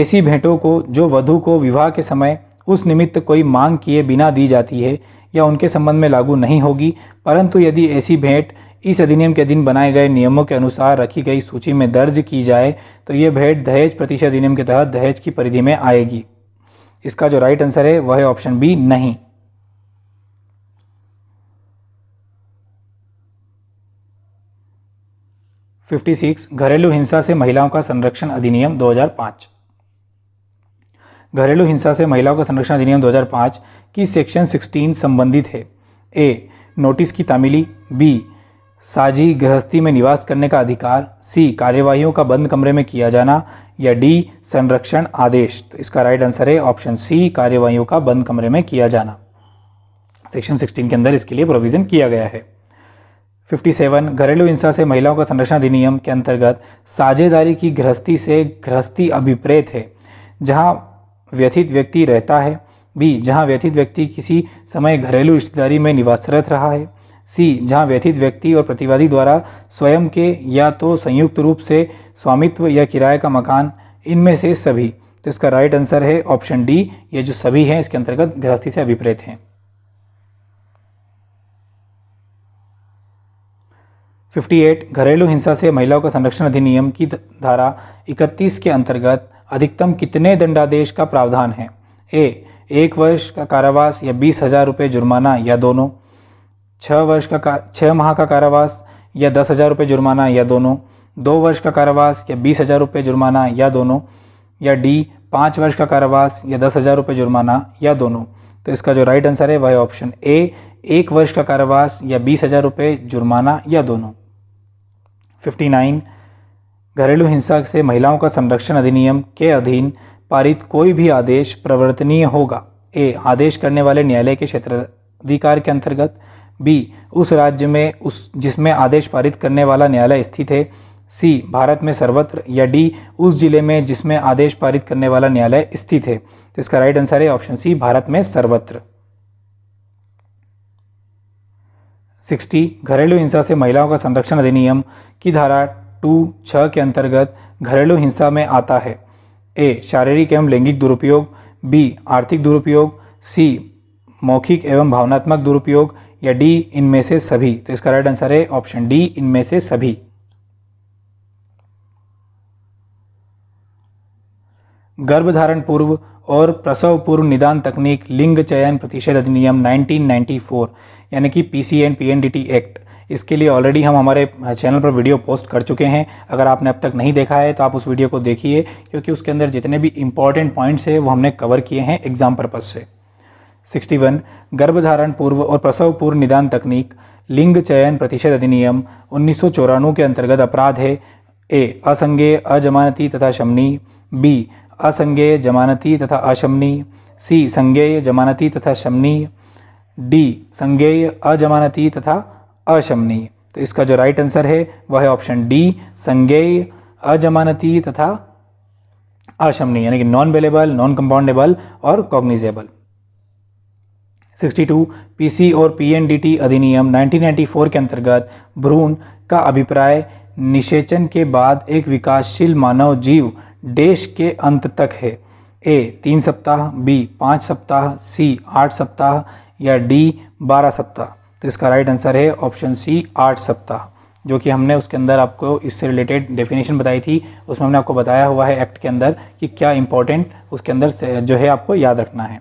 ऐसी भेंटों को जो वधु को विवाह के समय उस निमित्त कोई मांग किए बिना दी जाती है या उनके संबंध में लागू नहीं होगी परंतु यदि ऐसी भेंट इस अधिनियम के अधीन बनाए गए नियमों के अनुसार रखी गई सूची में दर्ज की जाए तो ये भेंट दहेज प्रतिशत अधिनियम के तहत दहेज की परिधि में आएगी इसका जो राइट आंसर है वह है ऑप्शन बी नहीं फिफ्टी सिक्स घरेलू हिंसा से महिलाओं का संरक्षण अधिनियम 2005 घरेलू हिंसा से महिलाओं का संरक्षण अधिनियम 2005 की सेक्शन 16 संबंधित है ए नोटिस की तामीली बी साझी गृहस्थी में निवास करने का अधिकार सी कार्यवाही का बंद कमरे में किया जाना या डी संरक्षण आदेश तो इसका राइट आंसर है ऑप्शन सी कार्यवाही का बंद कमरे में किया जाना सेक्शन 16 के अंदर इसके लिए प्रोविज़न किया गया है 57 घरेलू हिंसा से महिलाओं का संरक्षण अधिनियम के अंतर्गत साझेदारी की गृहस्थी से गृहस्थी अभिप्रेत है जहां व्यथित व्यक्ति रहता है बी जहाँ व्यथित व्यक्ति किसी समय घरेलू रिश्तेदारी में निवासरत रहा है सी जहाँ व्यथित व्यक्ति और प्रतिवादी द्वारा स्वयं के या तो संयुक्त रूप से स्वामित्व या किराए का मकान इनमें से सभी तो इसका राइट आंसर है ऑप्शन डी ये जो सभी हैं इसके अंतर्गत गृहस्थी से अभिप्रेत हैं फिफ्टी एट घरेलू हिंसा से महिलाओं का संरक्षण अधिनियम की धारा इकतीस के अंतर्गत अधिकतम कितने दंडादेश का प्रावधान है ए एक वर्ष का कारावास या बीस हज़ार रुपये जुर्माना या दोनों छः वर्ष का छः माह का कारावास या दस हज़ार रुपये जुर्माना या दोनों दो वर्ष का कारावास या बीस हज़ार रुपये जुर्माना या दोनों या डी पाँच वर्ष का कारावास या दस हज़ार रुपये जुर्माना या दोनों तो इसका जो राइट आंसर है वह ऑप्शन ए एक वर्ष का कारावास या बीस हज़ार रुपये जुर्माना या दोनों फिफ्टी नाइन घरेलू हिंसा से महिलाओं का संरक्षण अधिनियम के अधीन पारित कोई भी आदेश प्रवर्तनीय होगा ए आदेश करने वाले न्यायालय के क्षेत्राधिकार के अंतर्गत बी उस राज्य में उस जिसमें आदेश पारित करने वाला न्यायालय स्थित है सी भारत में सर्वत्र या डी उस जिले में जिसमें आदेश पारित करने वाला न्यायालय स्थित है तो इसका राइट आंसर है ऑप्शन सी भारत में सर्वत्र सिक्सटी घरेलू हिंसा से महिलाओं का संरक्षण अधिनियम की धारा टू छः के अंतर्गत घरेलू हिंसा में आता है ए शारीरिक एवं लैंगिक दुरुपयोग बी आर्थिक दुरुपयोग सी मौखिक एवं भावनात्मक दुरुपयोग या डी इनमें से सभी तो इसका राइट आंसर है ऑप्शन डी इनमें से सभी गर्भधारण पूर्व और प्रसव पूर्व निदान तकनीक लिंग चयन प्रतिषेध अधिनियम 1994 यानी कि P C and P N D T act इसके लिए ऑलरेडी हम हमारे चैनल पर वीडियो पोस्ट कर चुके हैं अगर आपने अब तक नहीं देखा है तो आप उस वीडियो को देखिए क्योंकि उसके अंदर जितने भी इंपॉर्टेंट पॉइंट्स है वो हमने कवर किए हैं एग्ज़ाम पर्पज़ से 61 गर्भधारण पूर्व और प्रसव पूर्व निदान तकनीक लिंग चयन प्रतिशत अधिनियम उन्नीस के अंतर्गत अपराध है ए असंगेय अजमानती तथा शमनी बी असंगेय जमानती तथा अशमनी सी संज्ञेय जमानती तथा शमनी डी संज्ञेय अजमानती तथा अशमनीय तो इसका जो राइट आंसर है वह है ऑप्शन डी संज्ञेय अजमानती तथा अशमनीय यानी कि नॉन वेलेबल नॉन कंपाउंडेबल और कॉग्निजेबल 62 पीसी और पीएनडीटी अधिनियम 1994 के अंतर्गत भ्रूण का अभिप्राय निषेचन के बाद एक विकासशील मानव जीव देश के अंत तक है ए तीन सप्ताह बी पाँच सप्ताह सी आठ सप्ताह या डी बारह सप्ताह तो इसका राइट आंसर है ऑप्शन सी आठ सप्ताह जो कि हमने उसके अंदर आपको इससे रिलेटेड डेफिनेशन बताई थी उसमें हमने आपको बताया हुआ है एक्ट के अंदर कि क्या इंपॉर्टेंट उसके अंदर जो है आपको याद रखना है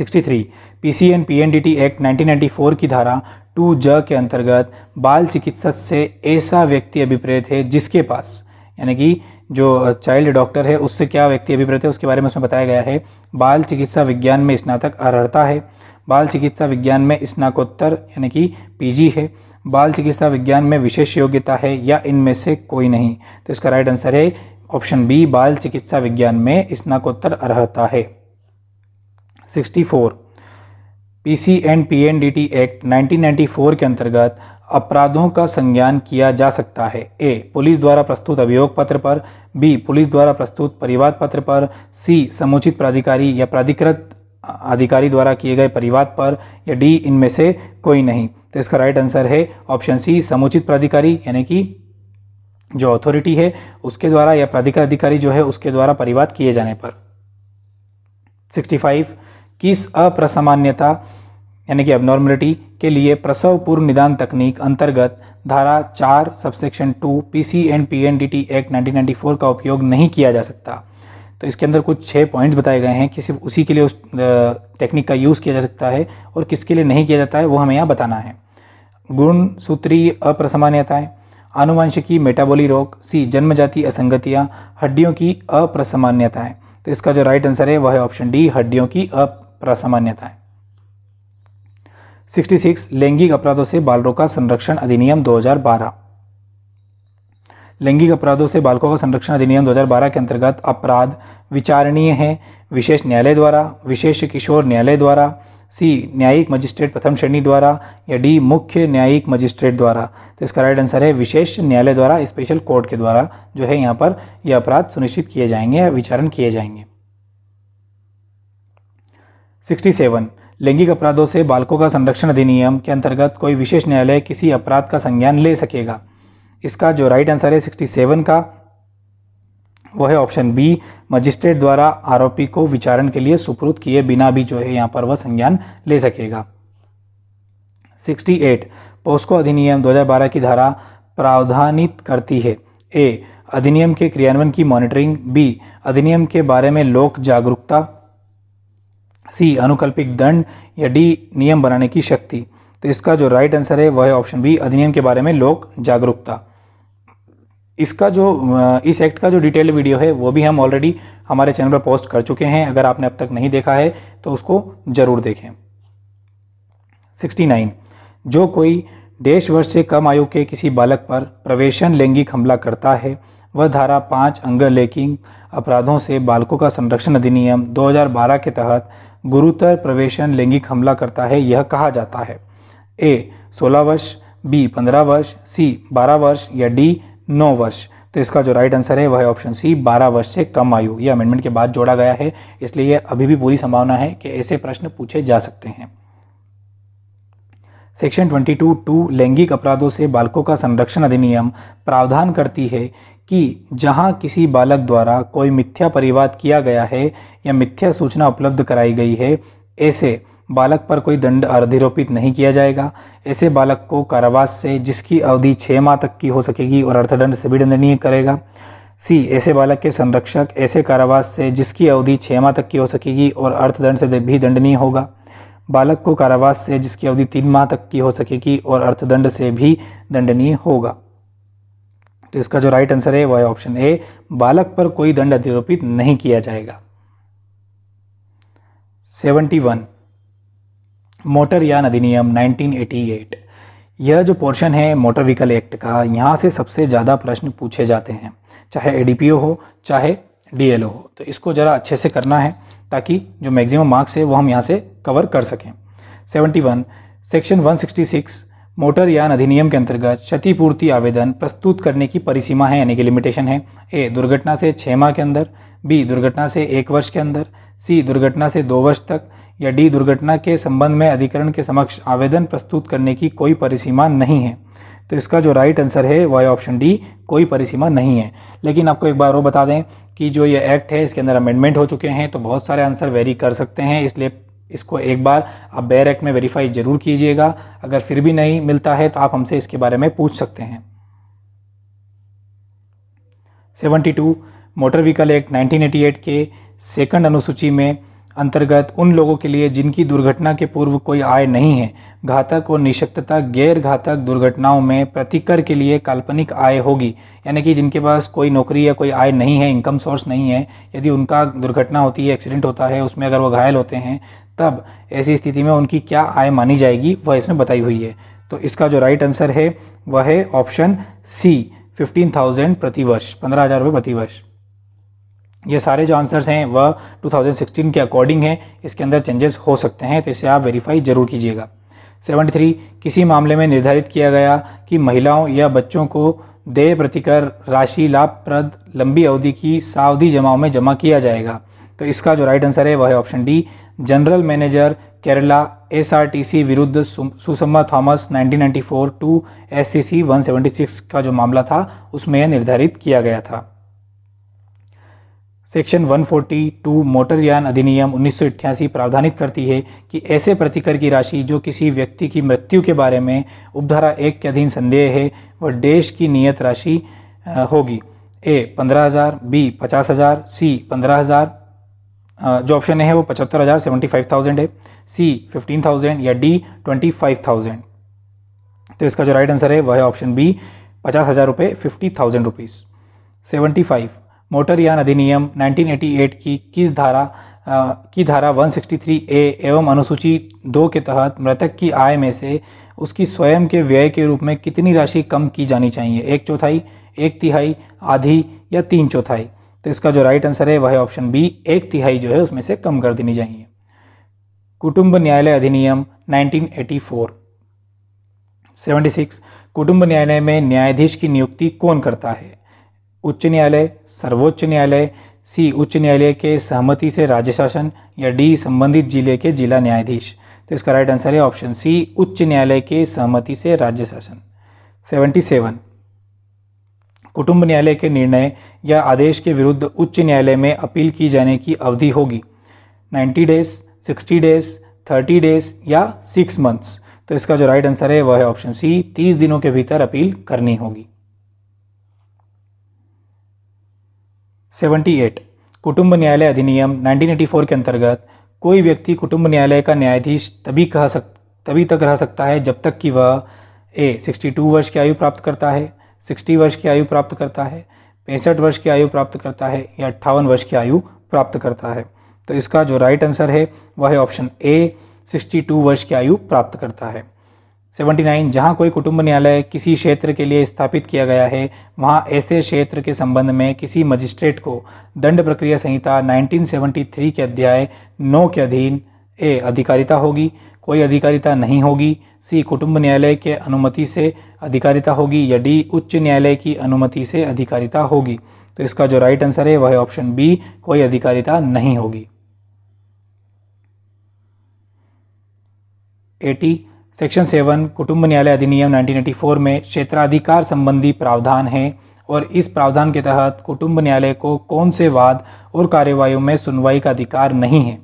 63 पीसी एंड पीएनडीटी एक्ट 1994 की धारा टू ज के अंतर्गत बाल चिकित्सक से ऐसा व्यक्ति अभिप्रेत है जिसके पास यानी कि जो चाइल्ड डॉक्टर है उससे क्या व्यक्ति अभिप्रेत है उसके बारे में उसमें बताया गया है बाल चिकित्सा विज्ञान में स्नातक अर्हता है बाल चिकित्सा विज्ञान में स्नाकोत्तर यानी कि पीजी है बाल चिकित्सा विज्ञान में विशेष योग्यता है या इनमें से कोई नहीं तो इसका राइट आंसर है ऑप्शन बी बाल चिकित्सा विज्ञान में स्नाकोत्तर अर्हता है 64 पीसी एंड पीएनडीटी एक्ट 1994 के अंतर्गत अपराधों का संज्ञान किया जा सकता है ए पुलिस द्वारा प्रस्तुत अभियोग पत्र पर बी पुलिस द्वारा प्रस्तुत परिवाद पत्र पर सी समुचित प्राधिकारी या प्राधिकृत अधिकारी द्वारा किए गए परिवाद पर या डी इनमें से कोई नहीं तो इसका राइट आंसर है ऑप्शन सी समुचित प्राधिकारी यानी कि जो अथॉरिटी है उसके द्वारा या प्राधिकार अधिकारी जो है उसके द्वारा परिवाद किए जाने पर 65 किस अप्रसामान्यता यानी कि एबनॉर्मलिटी के लिए प्रसव पूर्व निदान तकनीक अंतर्गत धारा चार subsection two P C and P N D T act four का उपयोग नहीं किया जा सकता तो इसके अंदर कुछ छः पॉइंट्स बताए गए हैं कि सिर्फ उसी के लिए उस टेक्निक का यूज़ किया जा सकता है और किसके लिए नहीं किया जाता है वो हमें यहाँ बताना है गुण सूत्री अप्रसामान्यताएँ आनुवंशिकी मेटाबोली रोग सी जन्मजाति असंगतियाँ हड्डियों की अप्रसामान्यताएँ तो इसका जो राइट आंसर है वह है ऑप्शन डी हड्डियों की अप्रसामान्यताएँ 66 लैंगिक अपराधों से बालरों का संरक्षण अधिनियम 2012 लैंगिक अपराधों से बालकों का संरक्षण अधिनियम 2012 के अंतर्गत अपराध विचारणीय है विशेष न्यायालय द्वारा विशेष किशोर न्यायालय द्वारा सी न्यायिक मजिस्ट्रेट प्रथम श्रेणी द्वारा या डी मुख्य न्यायिक मजिस्ट्रेट द्वारा तो इसका राइट आंसर है विशेष न्यायालय द्वारा स्पेशल कोर्ट के द्वारा जो है यहाँ पर यह अपराध सुनिश्चित किए जाएंगे या विचारण किए जाएंगे सिक्सटी सेवन लैंगिक अपराधों से बालकों का संरक्षण अधिनियम के अंतर्गत कोई विशेष न्यायालय किसी अपराध का संज्ञान ले सकेगा इसका जो राइट आंसर है सिक्सटी सेवन का वह है ऑप्शन बी मजिस्ट्रेट द्वारा आरोपी को विचारण के लिए सुपुरुद किए बिना भी जो है यहाँ पर वह संज्ञान ले सकेगा सिक्सटी एट पोस्को अधिनियम 2012 की धारा प्रावधानित करती है ए अधिनियम के क्रियान्वयन की मॉनिटरिंग बी अधिनियम के बारे में लोक जागरूकता सी अनुकल्पिक दंड या डी नियम बनाने की शक्ति तो इसका जो राइट आंसर है वह ऑप्शन बी अधिनियम के बारे में लोक जागरूकता इसका जो इस एक्ट का जो डिटेल वीडियो है वो भी हम ऑलरेडी हमारे चैनल पर पोस्ट कर चुके हैं अगर आपने अब तक नहीं देखा है तो उसको ज़रूर देखें 69 जो कोई डेढ़ वर्ष से कम आयु के किसी बालक पर प्रवेशन लैंगिक हमला करता है वह धारा पाँच अंग लेकिन अपराधों से बालकों का संरक्षण अधिनियम 2012 के तहत गुरुतर प्रवेशन लैंगिक हमला करता है यह कहा जाता है ए 16 वर्ष बी 15 वर्ष सी 12 वर्ष या डी नौ वर्ष तो इसका जो राइट आंसर है वह है ऑप्शन सी बारह वर्ष से कम आयु यह अमेंडमेंट के बाद जोड़ा गया है इसलिए यह अभी भी पूरी संभावना है कि ऐसे प्रश्न पूछे जा सकते हैं सेक्शन टू टू लैंगिक अपराधों से बालकों का संरक्षण अधिनियम प्रावधान करती है कि जहां किसी बालक द्वारा कोई मिथ्या परिवाद किया गया है या मिथ्या सूचना उपलब्ध कराई गई है ऐसे बालक पर कोई दंड अर्धिरोपित नहीं किया जाएगा ऐसे बालक को कारावास से जिसकी अवधि छः माह तक की हो सकेगी और अर्थदंड से भी दंडनीय करेगा सी ऐसे बालक के संरक्षक ऐसे कारावास से जिसकी अवधि छः माह तक की हो सकेगी और अर्थदंड से भी दंडनीय होगा बालक को कारावास से जिसकी अवधि तीन माह तक की हो सकेगी और अर्थदंड से भी दंडनीय होगा तो इसका जो राइट आंसर है वह ऑप्शन ए बालक पर कोई दंड अधिरोपित नहीं किया जाएगा सेवेंटी वन मोटर यान अधिनियम 1988 यह जो पोर्शन है मोटर व्हीकल एक्ट का यहाँ से सबसे ज़्यादा प्रश्न पूछे जाते हैं चाहे ए हो चाहे डी हो तो इसको ज़रा अच्छे से करना है ताकि जो मैक्सिमम मार्क्स है वो हम यहाँ से कवर कर सकें 71 सेक्शन 166 मोटर यान अधिनियम के अंतर्गत क्षतिपूर्ति आवेदन प्रस्तुत करने की परिसीमा है यानी कि लिमिटेशन है ए दुर्घटना से छः माह के अंदर बी दुर्घटना से एक वर्ष के अंदर सी दुर्घटना से दो वर्ष तक या डी दुर्घटना के संबंध में अधिकरण के समक्ष आवेदन प्रस्तुत करने की कोई परिसीमा नहीं है तो इसका जो राइट आंसर है वह ऑप्शन डी कोई परिसीमा नहीं है लेकिन आपको एक बार और बता दें कि जो ये एक्ट है इसके अंदर अमेंडमेंट हो चुके हैं तो बहुत सारे आंसर वेरी कर सकते हैं इसलिए इसको एक बार आप बेर एक्ट में वेरीफाई ज़रूर कीजिएगा अगर फिर भी नहीं मिलता है तो आप हमसे इसके बारे में पूछ सकते हैं seventy two motor vehicle act 1988 के सेकंड अनुसूची में अंतर्गत उन लोगों के लिए जिनकी दुर्घटना के पूर्व कोई आय नहीं है घातक और निशक्तता गैर घातक दुर्घटनाओं में प्रतिकर के लिए काल्पनिक आय होगी यानी कि जिनके पास कोई नौकरी या कोई आय नहीं है इनकम सोर्स नहीं है यदि उनका दुर्घटना होती है एक्सीडेंट होता है उसमें अगर वो घायल होते हैं तब ऐसी स्थिति में उनकी क्या आय मानी जाएगी वह इसमें बताई हुई है तो इसका जो राइट आंसर है वह है ऑप्शन सी फिफ्टीन थाउजेंड प्रतिवर्ष पंद्रह हज़ार रुपये प्रतिवर्ष ये सारे जो आंसर्स हैं वह 2016 के अकॉर्डिंग हैं इसके अंदर चेंजेस हो सकते हैं तो इसे आप वेरीफाई ज़रूर कीजिएगा 73 किसी मामले में निर्धारित किया गया कि महिलाओं या बच्चों को देय प्रतिकर राशि लाभप्रद लंबी अवधि की सावधि जमाओं में जमा किया जाएगा तो इसका जो राइट आंसर है वह है option D general manager Kerala C विरुद्ध Susamma Thomas 1994 two S C का जो मामला था उसमें यह निर्धारित किया गया था सेक्शन 142 मोटर यान अधिनियम उन्नीस प्रावधानित करती है कि ऐसे प्रतिकर की राशि जो किसी व्यक्ति की मृत्यु के बारे में उपधारा एक के अधीन संदेह है वह देश की नियत राशि होगी ए पंद्रह हज़ार बी पचास हज़ार सी पंद्रह हज़ार जो ऑप्शन है वो पचहत्तर हज़ार सेवेंटी फाइव थाउजेंड है सी फिफ्टीन थाउजेंड या डी ट्वेंटी फाइव थाउजेंड तो इसका जो राइट आंसर है वह है ऑप्शन बी पचास हज़ार रुपये fifty thousand rupees seventy five motor यान अधिनियम 1988 की किस धारा आ, की धारा 163 ए एवं अनुसूची दो के तहत मृतक की आय में से उसकी स्वयं के व्यय के रूप में कितनी राशि कम की जानी चाहिए एक चौथाई एक तिहाई आधी या तीन चौथाई तो इसका जो राइट आंसर है वह है ऑप्शन बी एक तिहाई जो है उसमें से कम कर देनी चाहिए कुटुंब न्यायालय अधिनियम 1984 76 कुटुंब न्यायालय में न्यायाधीश की नियुक्ति कौन करता है उच्च न्यायालय सर्वोच्च न्यायालय सी उच्च न्यायालय के सहमति से राज्य शासन या डी संबंधित जिले के जिला न्यायाधीश तो इसका राइट आंसर है ऑप्शन सी उच्च न्यायालय के सहमति से राज्य शासन सेवेंटी सेवन कुटुंब न्यायालय के निर्णय या आदेश के विरुद्ध उच्च न्यायालय में अपील की जाने की अवधि होगी ninety days sixty days thirty days या सिक्स मंथ्स तो इसका जो राइट आंसर है वह है ऑप्शन सी तीस दिनों के भीतर अपील करनी होगी एट कुटुंब न्यायालय अधिनियम 1984 के अंतर्गत कोई व्यक्ति कुटुंब न्यायालय का न्यायाधीश तभी कह सक तभी तक रह सकता है जब तक कि वह ए 62 वर्ष की आयु प्राप्त करता है 60 वर्ष की आयु प्राप्त करता है पैंसठ वर्ष की आयु प्राप्त करता है या अट्ठावन वर्ष की आयु प्राप्त करता है तो इसका जो राइट आंसर है वह है ऑप्शन ए 62 वर्ष की आयु प्राप्त करता है 79 जहां कोई कुटुंब न्यायालय किसी क्षेत्र के लिए स्थापित किया गया है वहां ऐसे क्षेत्र के संबंध में किसी मजिस्ट्रेट को दंड प्रक्रिया संहिता 1973 के अध्याय 9 के अधीन ए अधिकारिता होगी कोई अधिकारिता नहीं होगी सी कुटुंब न्यायालय के अनुमति से अधिकारिता होगी या डी उच्च न्यायालय की अनुमति से अधिकारिता होगी तो इसका जो राइट आंसर है वह ऑप्शन बी कोई अधिकारिता नहीं होगी एटी सेक्शन सेवन कुटुंब न्यायालय अधिनियम 1984 में क्षेत्राधिकार संबंधी प्रावधान है और इस प्रावधान के तहत कुटुंब न्यायालय को कौन से वाद और कार्यवाही में सुनवाई का अधिकार नहीं है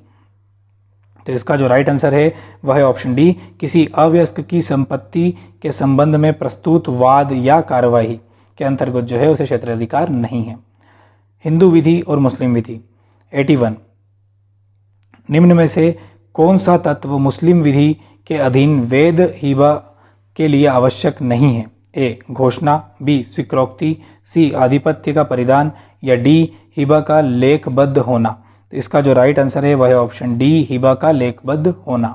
तो इसका जो राइट आंसर है वह है ऑप्शन डी किसी अवयस्क की संपत्ति के संबंध में प्रस्तुत वाद या कार्यवाही के अंतर्गत जो है उसे क्षेत्राधिकार नहीं है हिंदू विधि और मुस्लिम विधि 81 निम्न में से कौन सा तत्व मुस्लिम विधि के अधीन वेद हिबा के लिए आवश्यक नहीं है ए घोषणा बी स्वीकृति सी आधिपत्य का परिधान या डी हिबा का लेखबद्ध होना तो इसका जो राइट आंसर है वह ऑप्शन डी हिबा का लेखबद्ध होना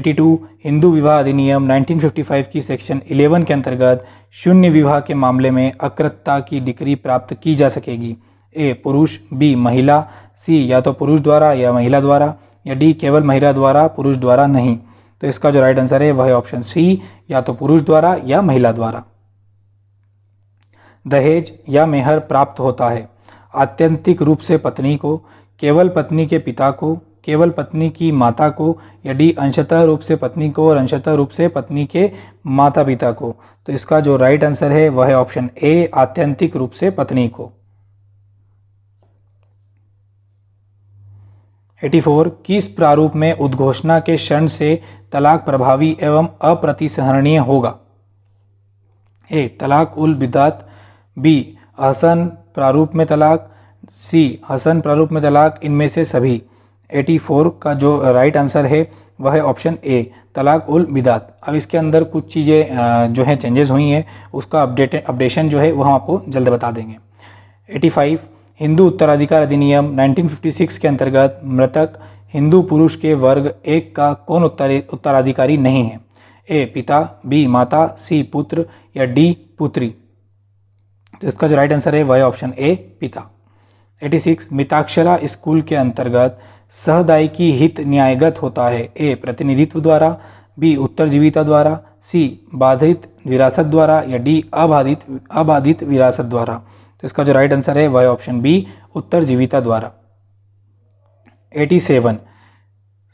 82 हिंदू विवाह अधिनियम 1955 की सेक्शन 11 के अंतर्गत शून्य विवाह के मामले में अकृतता की डिग्री प्राप्त की जा सकेगी ए पुरुष बी महिला सी या तो पुरुष द्वारा या महिला द्वारा या डी केवल महिला द्वारा पुरुष द्वारा नहीं तो इसका जो राइट आंसर है वह है ऑप्शन सी या तो पुरुष द्वारा या महिला द्वारा दहेज या मेहर प्राप्त होता है आत्यंतिक रूप से पत्नी को केवल पत्नी के पिता को केवल पत्नी की माता को यदि अंशतः रूप से पत्नी को और अंशतः रूप से पत्नी के माता पिता को तो इसका जो राइट आंसर है वह है ऑप्शन ए आत्यंतिक रूप से पत्नी को 84 किस प्रारूप में उद्घोषणा के क्षण से तलाक प्रभावी एवं अप्रतिसहरणीय होगा ए तलाक उल बिदात बी हसन प्रारूप में तलाक सी हसन प्रारूप में तलाक इनमें से सभी 84 का जो राइट आंसर है वह है ऑप्शन ए तलाक उल बिदात अब इसके अंदर कुछ चीज़ें जो हैं चेंजेस हुई हैं उसका अपडेट अपडेशन जो है वह हम आपको जल्द बता देंगे 85 हिंदू उत्तराधिकार अधिनियम 1956 के अंतर्गत मृतक हिंदू पुरुष के वर्ग एक का कौन उत्तराधिकारी नहीं है ए पिता बी माता सी पुत्र या डी पुत्री तो इसका जो राइट आंसर है वह ऑप्शन ए पिता 86 मिताक्षरा स्कूल के अंतर्गत सहदायिकी हित न्यायगत होता है ए प्रतिनिधित्व द्वारा बी उत्तरजीविता द्वारा सी बाधित विरासत द्वारा या डी अबाधित अबाधित विरासत द्वारा तो इसका जो राइट आंसर है वाई ऑप्शन बी उत्तर जीविता द्वारा 87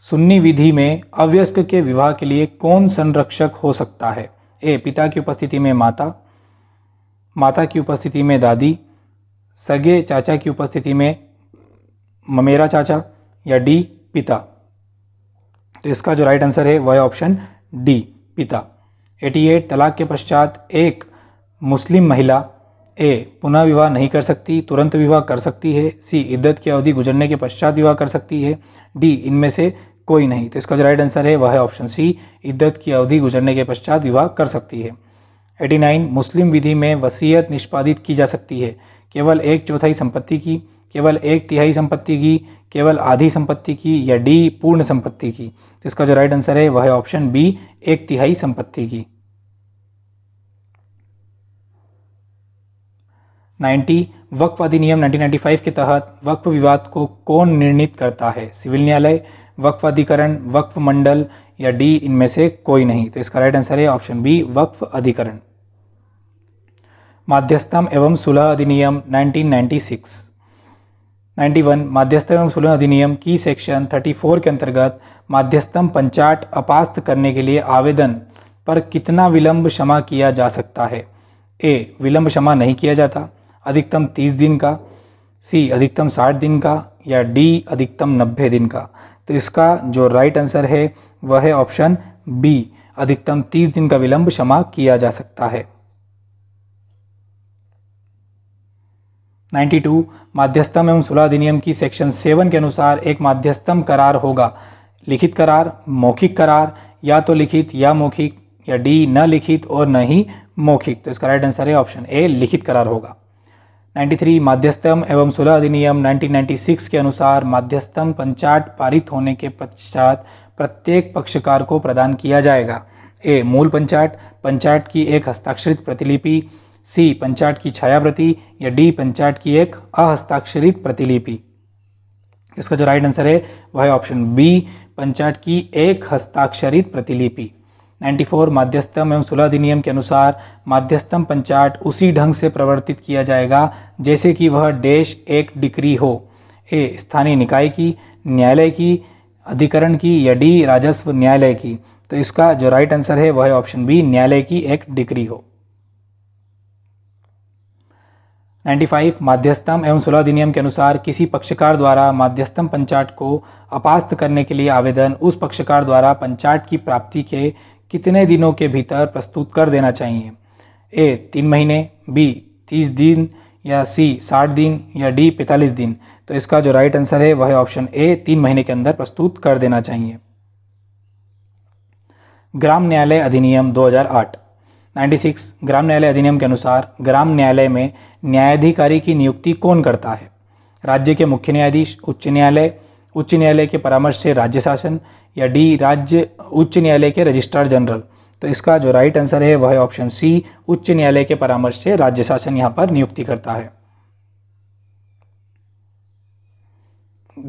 सुन्नी विधि में अवयस्क के विवाह के लिए कौन संरक्षक हो सकता है ए पिता की उपस्थिति में माता माता की उपस्थिति में दादी सगे चाचा की उपस्थिति में ममेरा चाचा या डी पिता तो इसका जो राइट आंसर है वह ऑप्शन डी पिता 88 तलाक के पश्चात एक मुस्लिम महिला ए पुनः विवाह नहीं कर सकती तुरंत विवाह कर सकती है सी इद्दत की अवधि गुजरने के पश्चात विवाह कर सकती है डी इनमें से कोई नहीं तो इसका जो राइट आंसर है वह है ऑप्शन सी इद्दत की अवधि गुजरने के पश्चात विवाह कर सकती है एटी नाइन मुस्लिम विधि में वसीयत निष्पादित की जा सकती है केवल एक चौथाई संपत्ति की केवल एक तिहाई संपत्ति की केवल आधी संपत्ति की या डी पूर्ण संपत्ति की तो इसका जो राइट आंसर है वह है ऑप्शन बी एक तिहाई संपत्ति की 90 वक्फ अधिनियम 1995 के तहत वक्फ विवाद को कौन निर्णित करता है सिविल न्यायालय वक्फ अधिकरण वक्फ मंडल या डी इनमें से कोई नहीं तो इसका राइट आंसर है ऑप्शन बी वक्फ अधिकरण माध्यस्थम एवं सुलह अधिनियम 1996 91 माध्यस्थ एवं सुलह अधिनियम की सेक्शन 34 के अंतर्गत माध्यस्थम पंचाट अपास्त करने के लिए आवेदन पर कितना विलंब क्षमा किया जा सकता है ए विलंब क्षमा नहीं किया जाता अधिकतम तीस दिन का सी अधिकतम साठ दिन का या डी अधिकतम नब्बे दिन का तो इसका जो राइट आंसर है वह है ऑप्शन बी अधिकतम तीस दिन का विलंब क्षमा किया जा सकता है 92 माध्यस्थम एवं सुलह अधिनियम की सेक्शन 7 के अनुसार एक माध्यस्थम करार होगा लिखित करार मौखिक करार या तो लिखित या मौखिक या डी न लिखित और न ही मौखिक तो इसका राइट आंसर है ऑप्शन ए लिखित करार होगा 93 माध्यस्तम एवं सोलह अधिनियम 1996 के अनुसार माध्यस्तम पंचाट पारित होने के पश्चात प्रत्येक पक्षकार को प्रदान किया जाएगा ए मूल पंचाट पंचाट की एक हस्ताक्षरित प्रतिलिपि सी पंचाट की छाया प्रति या डी पंचाट की एक अहस्ताक्षरित प्रतिलिपि इसका जो राइट आंसर है वह ऑप्शन बी पंचाट की एक हस्ताक्षरित प्रतिलिपि 94 माध्यस्थम एवं सुलह अधिनियम के अनुसार माध्यस्थम पंचायत उसी ढंग से प्रवर्तित किया जाएगा जैसे कि वह देश एक डिक्री हो ए स्थानीय निकाय की न्यायालय की अधिकरण की या डी राजस्व न्यायालय की तो इसका जो राइट आंसर है वह है ऑप्शन बी न्यायालय की एक डिक्री हो 95 माध्यस्तम एवं सुलह अधिनियम के अनुसार किसी पक्षकार द्वारा माध्यस्तम पंचायत को अपास्त करने के लिए आवेदन उस पक्षकार द्वारा पंचायत की प्राप्ति के कितने दिनों के भीतर प्रस्तुत कर देना चाहिए ए तीन महीने बी तीस दिन या सी साठ दिन या डी पैंतालीस दिन तो इसका जो राइट आंसर है वह ऑप्शन ए तीन महीने के अंदर प्रस्तुत कर देना चाहिए ग्राम न्यायालय अधिनियम 2008 96 ग्राम न्यायालय अधिनियम के अनुसार ग्राम न्यायालय में न्यायाधिकारी की नियुक्ति कौन करता है राज्य के मुख्य न्यायाधीश उच्च न्यायालय उच्च न्यायालय के परामर्श से राज्य शासन या डी राज्य उच्च न्यायालय के रजिस्ट्रार जनरल तो इसका जो राइट आंसर है वह ऑप्शन सी उच्च न्यायालय के परामर्श से राज्य शासन यहाँ पर नियुक्ति करता है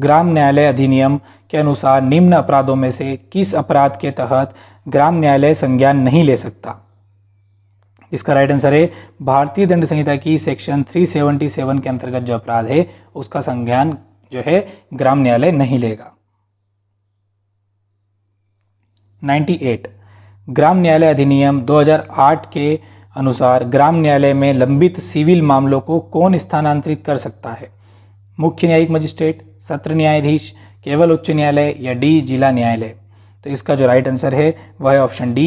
ग्राम न्यायालय अधिनियम के अनुसार निम्न अपराधों में से किस अपराध के तहत ग्राम न्यायालय संज्ञान नहीं ले सकता इसका राइट आंसर है भारतीय दंड संहिता की सेक्शन 377 के अंतर्गत जो अपराध है उसका संज्ञान जो है ग्राम न्यायालय नहीं लेगा 98 ग्राम न्यायालय अधिनियम 2008 के अनुसार ग्राम न्यायालय में लंबित सिविल मामलों को कौन स्थानांतरित कर सकता है मुख्य न्यायिक मजिस्ट्रेट सत्र न्यायाधीश केवल उच्च न्यायालय या डी जिला न्यायालय तो इसका जो राइट आंसर है वह ऑप्शन डी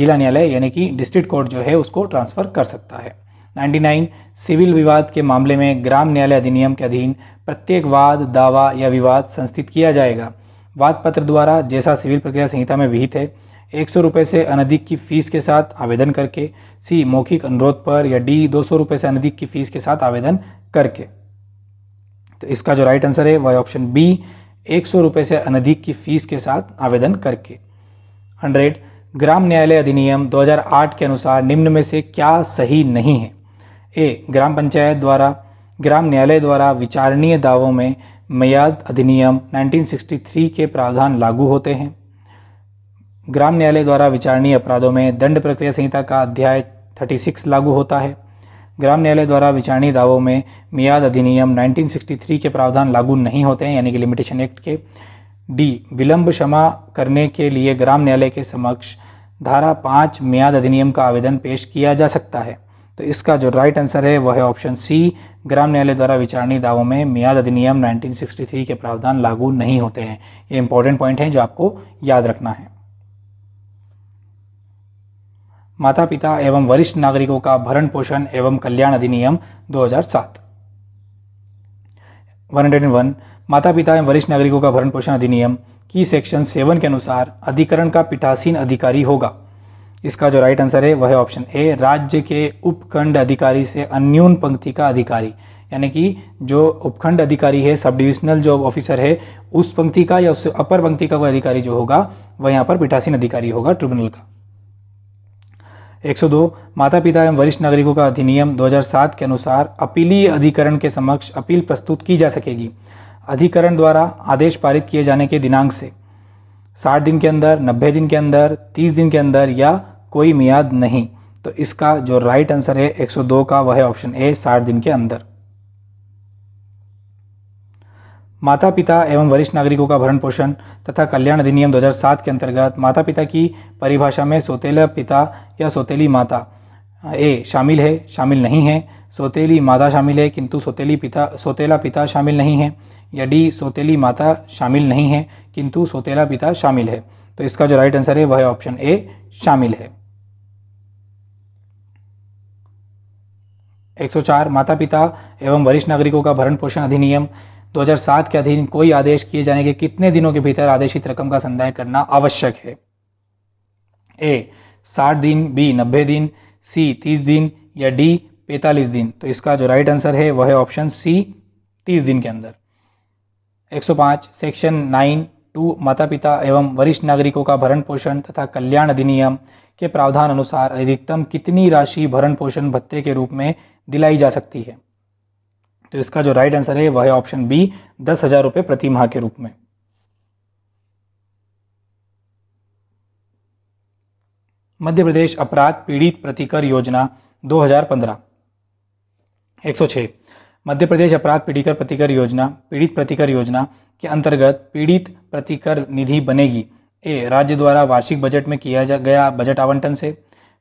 जिला न्यायालय यानी कि डिस्ट्रिक्ट कोर्ट जो है उसको ट्रांसफ़र कर सकता है 99 सिविल विवाद के मामले में ग्राम न्यायालय अधिनियम के अधीन प्रत्येक वाद दावा या विवाद संस्थित किया जाएगा वाद पत्र द्वारा जैसा सिविल प्रक्रिया संहिता में विहित है एक सौ रुपये से अनधिक की फ़ीस के साथ आवेदन करके सी मौखिक अनुरोध पर या डी दो सौ रुपये से अनधिक की फ़ीस के साथ आवेदन करके तो इसका जो राइट आंसर है वह ऑप्शन बी एक सौ रुपये से अनधिक की फ़ीस के साथ आवेदन करके हंड्रेड ग्राम न्यायालय अधिनियम 2008 के अनुसार निम्न में से क्या सही नहीं है ए ग्राम पंचायत द्वारा ग्राम न्यायालय द्वारा विचारणीय दावों में मैयाद अधिनियम 1963 के प्रावधान लागू होते हैं ग्राम न्यायालय द्वारा विचारणीय अपराधों में दंड प्रक्रिया संहिता का अध्याय 36 लागू होता है ग्राम न्यायालय द्वारा विचारणीय दावों में मियाद अधिनियम 1963 के प्रावधान लागू नहीं होते हैं यानी कि लिमिटेशन एक्ट के डी विलंब क्षमा करने के लिए ग्राम न्यायालय के समक्ष धारा पाँच मियाद अधिनियम का आवेदन पेश किया जा सकता है तो इसका जो राइट आंसर है वह है ऑप्शन सी ग्राम न्यायालय द्वारा विचारणी दावों में मियाद अधिनियम 1963 के प्रावधान लागू नहीं होते हैं ये इंपॉर्टेंट पॉइंट है जो आपको याद रखना है माता पिता एवं वरिष्ठ नागरिकों का भरण पोषण एवं कल्याण अधिनियम 2007 वन माता पिता एवं वरिष्ठ नागरिकों का भरण पोषण अधिनियम की सेक्शन सेवन के अनुसार अधिकरण का पीठासीन अधिकारी होगा इसका जो राइट आंसर है वह है ऑप्शन ए राज्य के उपखंड अधिकारी से अन्यून पंक्ति का अधिकारी यानी कि जो उपखंड अधिकारी है सब डिविजनल जो ऑफिसर है उस पंक्ति का या उससे अपर पंक्ति का वह अधिकारी जो होगा वह यहाँ पर पीठासीन अधिकारी होगा ट्रिब्यूनल का 102 माता पिता एवं वरिष्ठ नागरिकों का अधिनियम 2007 के अनुसार अपीलीय अधिकरण के समक्ष अपील प्रस्तुत की जा सकेगी अधिकरण द्वारा आदेश पारित किए जाने के दिनांक से 60 दिन के अंदर 90 दिन के अंदर 30 दिन के अंदर या कोई मियाद नहीं तो इसका जो राइट आंसर है 102 का वह ऑप्शन ए 60 दिन के अंदर माता पिता एवं वरिष्ठ नागरिकों का भरण पोषण तथा कल्याण अधिनियम 2007 के अंतर्गत माता पिता की परिभाषा में सोतेला पिता या सोतेली माता ए शामिल है शामिल नहीं है सोतेली माता शामिल है किंतु सोतेली पिता सोतेला पिता शामिल नहीं है या डी सोतेली माता शामिल नहीं है किंतु सोतेला पिता शामिल है तो इसका जो राइट आंसर है वह ऑप्शन ए शामिल है 104 माता पिता एवं वरिष्ठ नागरिकों का भरण पोषण अधिनियम 2007 के अधीन कोई आदेश किए जाने के कितने दिनों के भीतर आदेशित रकम का संदाय करना आवश्यक है ए साठ दिन बी नब्बे दिन सी तीस दिन या डी पैंतालीस दिन तो इसका जो राइट आंसर है वह है ऑप्शन सी तीस दिन के अंदर 105 सेक्शन 9 टू माता पिता एवं वरिष्ठ नागरिकों का भरण पोषण तथा कल्याण अधिनियम के प्रावधान अनुसार अधिकतम कितनी राशि भरण पोषण भत्ते के रूप में दिलाई जा सकती है तो इसका जो राइट आंसर है वह ऑप्शन बी दस हज़ार रुपये प्रति माह के रूप में मध्य प्रदेश अपराध पीड़ित प्रतिकर योजना 2015 106 मध्य प्रदेश अपराध पीड़िकर प्रतिकर योजना पीड़ित प्रतिकर योजना के अंतर्गत पीड़ित प्रतिकर निधि बनेगी ए राज्य द्वारा वार्षिक बजट में किया जा गया बजट आवंटन से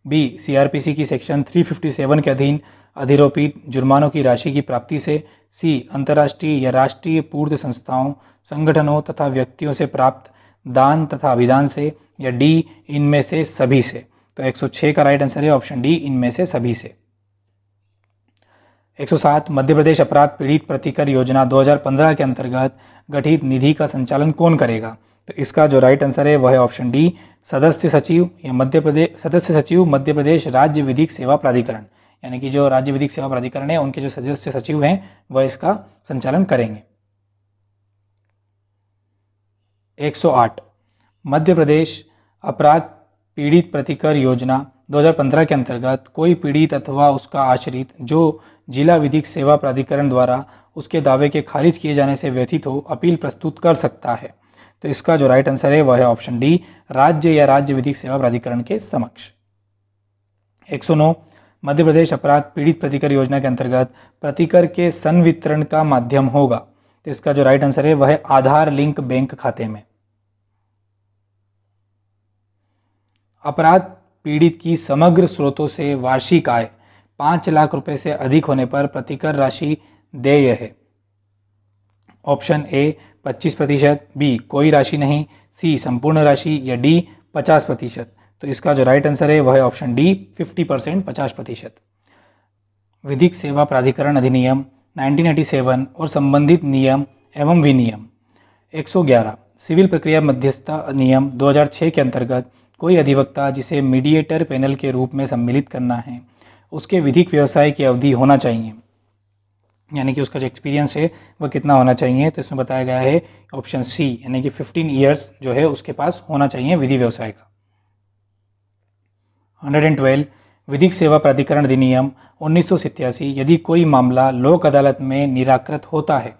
बी सीआरपीसी की सेक्शन 357 के अधीन अधिरोपित जुर्मानों की राशि की प्राप्ति से सी अंतर्राष्ट्रीय या राष्ट्रीय पूर्व संस्थाओं संगठनों तथा व्यक्तियों से प्राप्त दान तथा अभिदान से या डी इनमें से सभी से तो 106 का राइट आंसर है ऑप्शन डी इनमें से सभी से 107 मध्य प्रदेश अपराध पीड़ित प्रतिकर योजना 2015 के अंतर्गत गठित निधि का संचालन कौन करेगा तो इसका जो राइट आंसर है वह है ऑप्शन डी सदस्य सचिव या मध्य प्रदेश सदस्य सचिव मध्य प्रदेश राज्य विधिक सेवा प्राधिकरण यानी कि जो राज्य विधिक सेवा प्राधिकरण है उनके जो सदस्य सचिव हैं वह इसका संचालन करेंगे 108 मध्य प्रदेश अपराध पीड़ित प्रतिकर योजना 2015 के अंतर्गत कोई पीड़ित अथवा उसका आश्रित जो जिला विधिक सेवा प्राधिकरण द्वारा उसके दावे के खारिज किए जाने से व्यथित हो अपील प्रस्तुत कर सकता है तो इसका जो राइट आंसर है वह है ऑप्शन डी राज्य या राज्य विधिक सेवा प्राधिकरण के समक्ष एक मध्य प्रदेश अपराध पीड़ित प्रतिकर योजना के अंतर्गत प्रतिकर के संवितरण का माध्यम होगा तो इसका जो राइट आंसर है वह है आधार लिंक बैंक खाते में अपराध पीड़ित की समग्र स्रोतों से वार्षिक आय पांच लाख रुपए से अधिक होने पर प्रतिकर राशि देय है ऑप्शन ए पच्चीस प्रतिशत बी कोई राशि नहीं सी संपूर्ण राशि या डी पचास प्रतिशत तो इसका जो राइट आंसर है वह है ऑप्शन डी फिफ्टी परसेंट पचास प्रतिशत विधिक सेवा प्राधिकरण अधिनियम 1987 और संबंधित नियम एवं विनियम 111 सिविल प्रक्रिया मध्यस्थता नियम 2006 के अंतर्गत कोई अधिवक्ता जिसे मीडिएटर पैनल के रूप में सम्मिलित करना है उसके विधिक व्यवसाय की अवधि होना चाहिए यानी कि उसका जो एक्सपीरियंस है वह कितना होना चाहिए तो इसमें बताया गया है ऑप्शन सी यानी कि फिफ्टीन ईयर्स जो है उसके पास होना चाहिए विधि व्यवसाय का हंड्रेड एंड ट्वेल्व विधिक सेवा प्राधिकरण अधिनियम उन्नीस यदि कोई मामला लोक अदालत में निराकृत होता है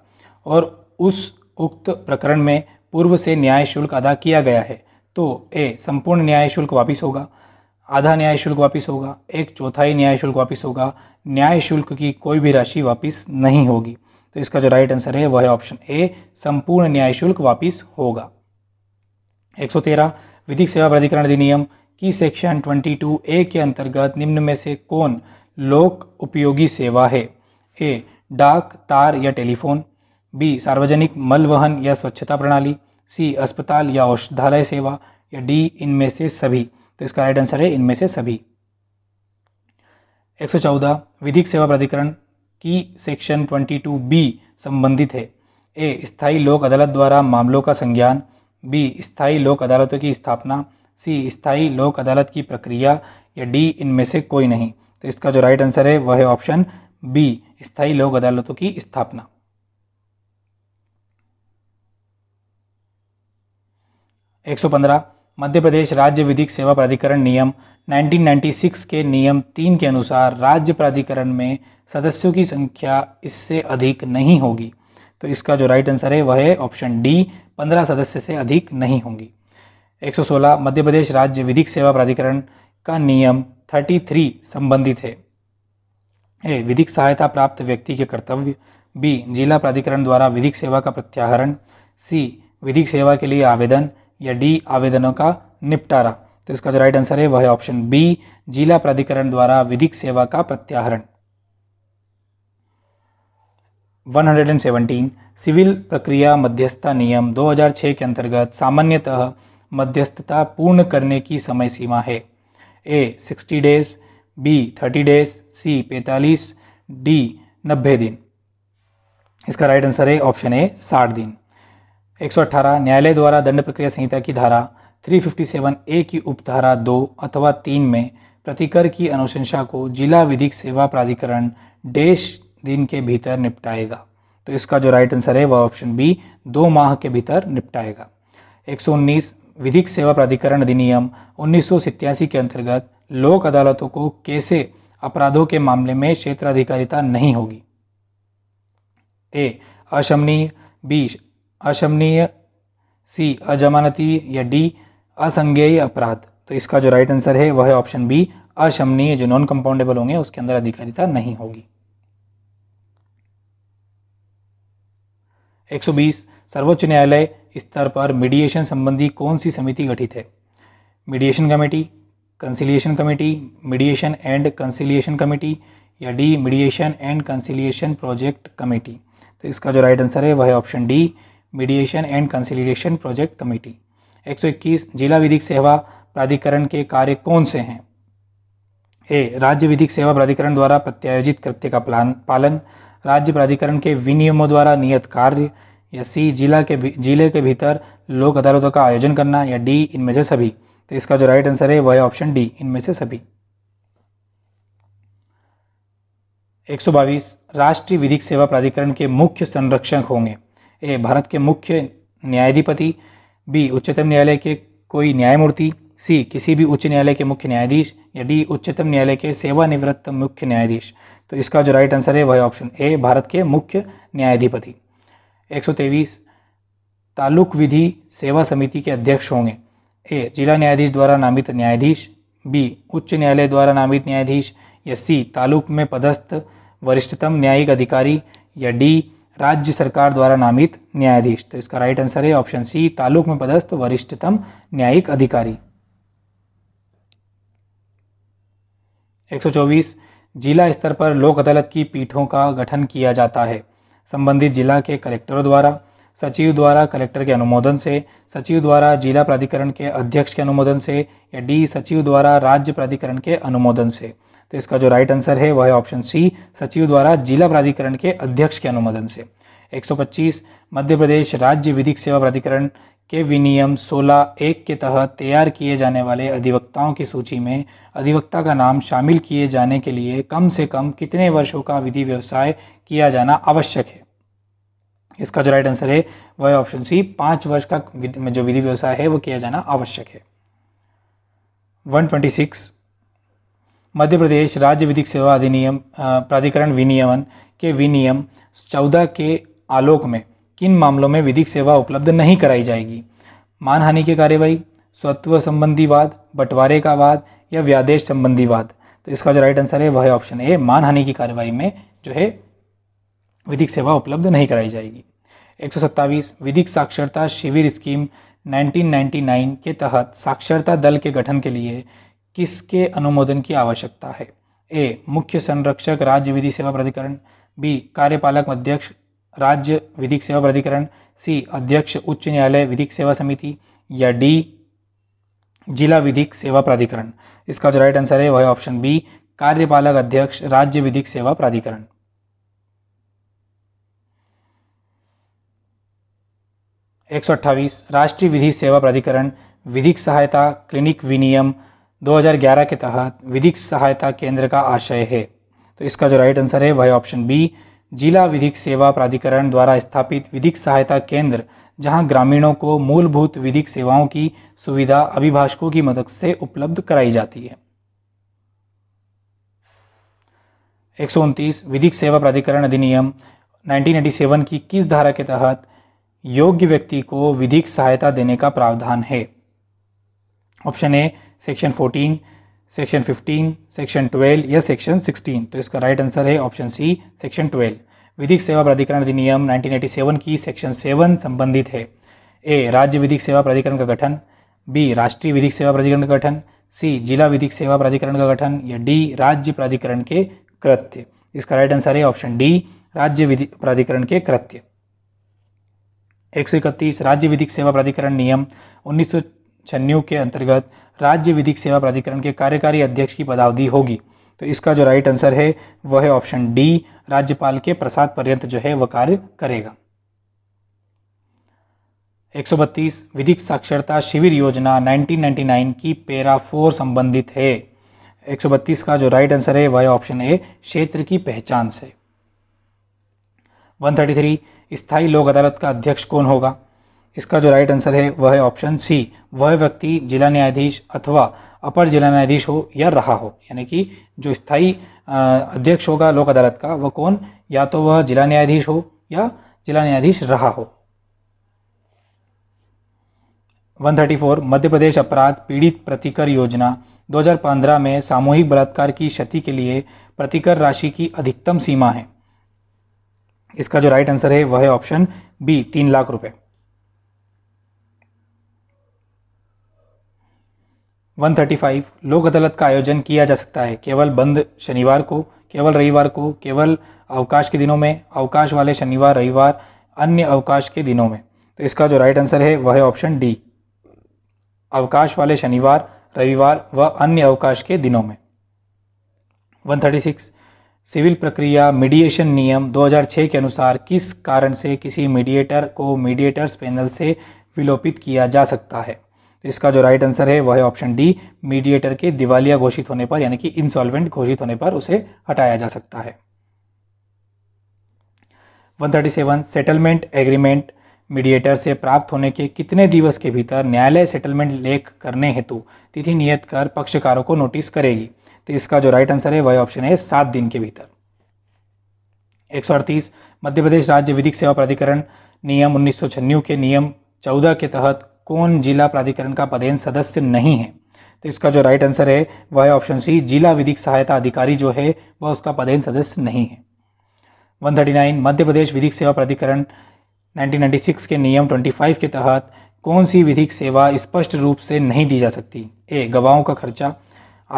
और उस उक्त प्रकरण में पूर्व से न्याय शुल्क अदा किया गया है तो ए संपूर्ण न्याय शुल्क वापिस होगा आधा न्याय शुल्क वापिस होगा एक चौथाई न्याय शुल्क वापिस होगा न्याय शुल्क की कोई भी राशि वापिस नहीं होगी तो इसका जो राइट आंसर है वह है ऑप्शन ए संपूर्ण न्याय शुल्क वापिस होगा 113 विधिक सेवा प्राधिकरण अधिनियम की सेक्शन 22 ए के अंतर्गत निम्न में से कौन लोक उपयोगी सेवा है ए डाक तार या टेलीफोन बी सार्वजनिक मल वहन या स्वच्छता प्रणाली सी अस्पताल या औषधालय सेवा या डी इनमें से सभी तो इसका राइट आंसर है इनमें से सभी 114 विधिक सेवा प्राधिकरण की सेक्शन ट्वेंटी टू बी संबंधित है ए स्थाई लोक अदालत द्वारा मामलों का संज्ञान बी स्थाई लोक अदालतों की स्थापना सी स्थाई लोक अदालत की प्रक्रिया या डी इनमें से कोई नहीं तो इसका जो राइट आंसर है वह है ऑप्शन बी स्थाई लोक अदालतों की स्थापना एक सौ पंद्रह मध्य प्रदेश राज्य विधिक सेवा प्राधिकरण नियम 1996 के नियम तीन के अनुसार राज्य प्राधिकरण में सदस्यों की संख्या इससे अधिक नहीं होगी तो इसका जो राइट आंसर है वह है ऑप्शन डी पंद्रह सदस्य से अधिक नहीं होंगी 116 मध्य प्रदेश राज्य विधिक सेवा प्राधिकरण का नियम 33 संबंधित है ए विधिक सहायता प्राप्त व्यक्ति के कर्तव्य बी जिला प्राधिकरण द्वारा विधिक सेवा का प्रत्याहरण सी विधिक सेवा के लिए आवेदन या डी आवेदनों का निपटारा तो इसका जो राइट आंसर है वह है ऑप्शन बी जिला प्राधिकरण द्वारा विधिक सेवा का प्रत्याहरण 117 सिविल प्रक्रिया मध्यस्थता नियम 2006 के अंतर्गत सामान्यतः मध्यस्थता पूर्ण करने की समय सीमा है A 60 days B 30 days C 45 D 90 दिन इसका राइट आंसर है ऑप्शन ए 60 दिन 118 न्यायालय द्वारा दंड प्रक्रिया संहिता की धारा 357 ए की उपधारा दो अथवा तीन में प्रतिकर की अनुशंसा को जिला विधिक सेवा प्राधिकरण डेश दिन के भीतर निपटाएगा तो इसका जो राइट आंसर है वह ऑप्शन बी दो माह के भीतर निपटाएगा 119 विधिक सेवा प्राधिकरण अधिनियम उन्नीस के अंतर्गत लोक अदालतों को कैसे अपराधों के मामले में क्षेत्राधिकारिता नहीं होगी ए अशमनीय बी अशमनीय सी अजमानती या डी असंज्ञेय अपराध तो इसका जो राइट आंसर है वह है ऑप्शन बी अशमनीय जो नॉन कंपाउंडेबल होंगे उसके अंदर अधिकारिता नहीं होगी 120 सर्वोच्च न्यायालय स्तर पर मीडिएशन संबंधी कौन सी समिति गठित है mediation committee conciliation committee mediation and conciliation committee या D mediation and conciliation project committee तो इसका जो राइट आंसर है वह है option D mediation and conciliation project committee 121 जिला विधिक सेवा प्राधिकरण के कार्य कौन से हैं ए राज्य विधिक सेवा प्राधिकरण द्वारा प्रत्यायोजित कृत्य का प्लान पालन राज्य प्राधिकरण के विनियमों द्वारा नियत कार्य या सी जिला के जिले के भीतर लोक अदालतों का आयोजन करना या डी इनमें से सभी तो इसका जो राइट आंसर है वह है ऑप्शन डी इनमें से सभी एक राष्ट्रीय विधिक सेवा प्राधिकरण के मुख्य संरक्षक होंगे ए भारत के मुख्य न्यायाधिपति बी उच्चतम न्यायालय के कोई न्यायमूर्ति सी किसी भी उच्च न्यायालय के मुख्य न्यायाधीश या डी उच्चतम न्यायालय के सेवानिवृत्त मुख्य न्यायाधीश तो इसका जो राइट आंसर है वह ऑप्शन ए भारत के मुख्य न्यायाधिपति एक सौ तेईस ताल्लुक विधि सेवा समिति के अध्यक्ष होंगे ए जिला न्यायाधीश द्वारा नामित न्यायाधीश बी उच्च न्यायालय द्वारा नामित न्यायाधीश या सी तालुक में पदस्थ वरिष्ठतम न्यायिक अधिकारी या डी राज्य सरकार द्वारा नामित न्यायाधीश तो इसका राइट आंसर है ऑप्शन सी तालुक में पदस्थ वरिष्ठतम न्यायिक अधिकारी 124 जिला स्तर पर लोक अदालत की पीठों का गठन किया जाता है संबंधित जिला के कलेक्टरों द्वारा सचिव द्वारा कलेक्टर के अनुमोदन से सचिव द्वारा जिला प्राधिकरण के अध्यक्ष के अनुमोदन से या डी सचिव द्वारा राज्य प्राधिकरण के अनुमोदन से तो इसका जो राइट आंसर है वह है ऑप्शन सी सचिव द्वारा जिला प्राधिकरण के अध्यक्ष के अनुमोदन से 125 मध्य प्रदेश राज्य विधिक सेवा प्राधिकरण के विनियम 16 एक के तहत तैयार किए जाने वाले अधिवक्ताओं की सूची में अधिवक्ता का नाम शामिल किए जाने के लिए कम से कम कितने वर्षों का विधि व्यवसाय किया जाना आवश्यक है इसका जो राइट आंसर है वह ऑप्शन सी पाँच वर्ष का जो विधि व्यवसाय है वो किया जाना आवश्यक है 126 मध्य प्रदेश राज्य विधिक सेवा अधिनियम प्राधिकरण विनियमन के विनियम चौदह के आलोक में किन मामलों में विधिक सेवा उपलब्ध नहीं कराई जाएगी मानहानि की कार्यवाही स्वत्व संबंधी वाद बंटवारे का वाद या व्यादेश संबंधी वाद तो इसका जो राइट आंसर है वह ऑप्शन ए मानहानि की कार्यवाही में जो है विधिक सेवा उपलब्ध नहीं कराई जाएगी एक विधिक साक्षरता शिविर स्कीम 1999 के तहत साक्षरता दल के गठन के लिए किसके अनुमोदन की आवश्यकता है ए मुख्य संरक्षक राज्य विधि सेवा प्राधिकरण बी कार्यपालक अध्यक्ष राज्य विधिक सेवा प्राधिकरण सी अध्यक्ष उच्च न्यायालय विधिक सेवा समिति या डी जिला विधिक सेवा प्राधिकरण इसका जो राइट आंसर है वह ऑप्शन बी कार्यपालक अध्यक्ष राज्य विधिक सेवा प्राधिकरण एक राष्ट्रीय विधि सेवा प्राधिकरण विधिक सहायता क्लिनिक विनियम 2011 के तहत विधिक सहायता केंद्र का आशय है तो इसका जो राइट आंसर है वह ऑप्शन बी जिला विधिक सेवा प्राधिकरण द्वारा स्थापित विधिक सहायता केंद्र जहां ग्रामीणों को मूलभूत विधिक सेवाओं की सुविधा अभिभाषकों की मदद से उपलब्ध कराई जाती है एक विधिक सेवा प्राधिकरण अधिनियम 1987 की किस धारा के तहत योग्य व्यक्ति को विधिक सहायता देने का प्रावधान है option A section 14 section 15, section 12 या सेक्शन 16 तो इसका राइट आंसर है ऑप्शन सी सेक्शन 12 विधिक सेवा प्राधिकरण अधिनियम 1987 की सेक्शन 7 संबंधित है ए राज्य विधिक सेवा प्राधिकरण का गठन बी राष्ट्रीय विधिक सेवा प्राधिकरण का गठन सी जिला विधिक सेवा प्राधिकरण का गठन या डी राज्य प्राधिकरण के कृत्य इसका राइट आंसर है ऑप्शन डी राज्य विधि प्राधिकरण के कृत्य एक सौ इकतीस राज्य विधिक सेवा प्राधिकरण नियम उन्नीस सौ के अंतर्गत राज्य विधिक सेवा प्राधिकरण के कार्यकारी अध्यक्ष की पदावधि होगी तो इसका जो राइट आंसर है वह है ऑप्शन डी राज्यपाल के प्रसाद पर्यंत जो है वह कार्य करेगा एक सौ बत्तीस विधिक साक्षरता शिविर योजना 1999 की पेरा फोर संबंधित है एक सौ बत्तीस का जो राइट आंसर है वह ऑप्शन ए क्षेत्र की पहचान से 133 स्थायी लोक अदालत का अध्यक्ष कौन होगा इसका जो राइट आंसर है वह है ऑप्शन सी वह व्यक्ति जिला न्यायाधीश अथवा अपर जिला न्यायाधीश हो या रहा हो यानी कि जो स्थायी अध्यक्ष होगा लोक अदालत का वह कौन या तो वह जिला न्यायाधीश हो या जिला न्यायाधीश रहा हो 134 मध्य प्रदेश अपराध पीड़ित प्रतिकर योजना 2015 में सामूहिक बलात्कार की क्षति के लिए प्रतिकर राशि की अधिकतम सीमा है इसका जो राइट आंसर है वह है ऑप्शन बी तीन लाख रुपए वन थर्टी फाइव लोक अदालत का आयोजन किया जा सकता है केवल बंद शनिवार को केवल रविवार को केवल अवकाश के दिनों में अवकाश वाले शनिवार रविवार अन्य अवकाश के दिनों में तो इसका जो राइट आंसर है वह है ऑप्शन डी अवकाश वाले शनिवार रविवार व अन्य अवकाश के दिनों में वन थर्टी सिक्स सिविल प्रक्रिया मीडिएशन नियम 2006 के अनुसार किस कारण से किसी मीडिएटर को मीडिएटर्स पैनल से विलोपित किया जा सकता है तो इसका जो राइट आंसर है वह है ऑप्शन डी मीडिएटर के दिवालिया घोषित होने पर यानी कि इंसॉल्वेंट घोषित होने पर उसे हटाया जा सकता है 137 सेटलमेंट एग्रीमेंट मीडिएटर से प्राप्त होने के कितने दिवस के भीतर न्यायालय सेटलमेंट लेख करने हेतु तिथि नियत कर पक्षकारों को नोटिस करेगी तो इसका जो राइट आंसर है वह ऑप्शन है सात दिन के भीतर एक मध्य प्रदेश राज्य विधिक सेवा प्राधिकरण नियम उन्नीस के नियम चौदह के तहत कौन जिला प्राधिकरण का पदेन सदस्य नहीं है तो इसका जो राइट आंसर है वह ऑप्शन सी जिला विधिक सहायता अधिकारी जो है वह उसका पदेन सदस्य नहीं है 139 मध्य प्रदेश विधिक सेवा प्राधिकरण 1996 के नियम 25 के तहत कौन सी विधिक सेवा स्पष्ट रूप से नहीं दी जा सकती ए गवाहों का खर्चा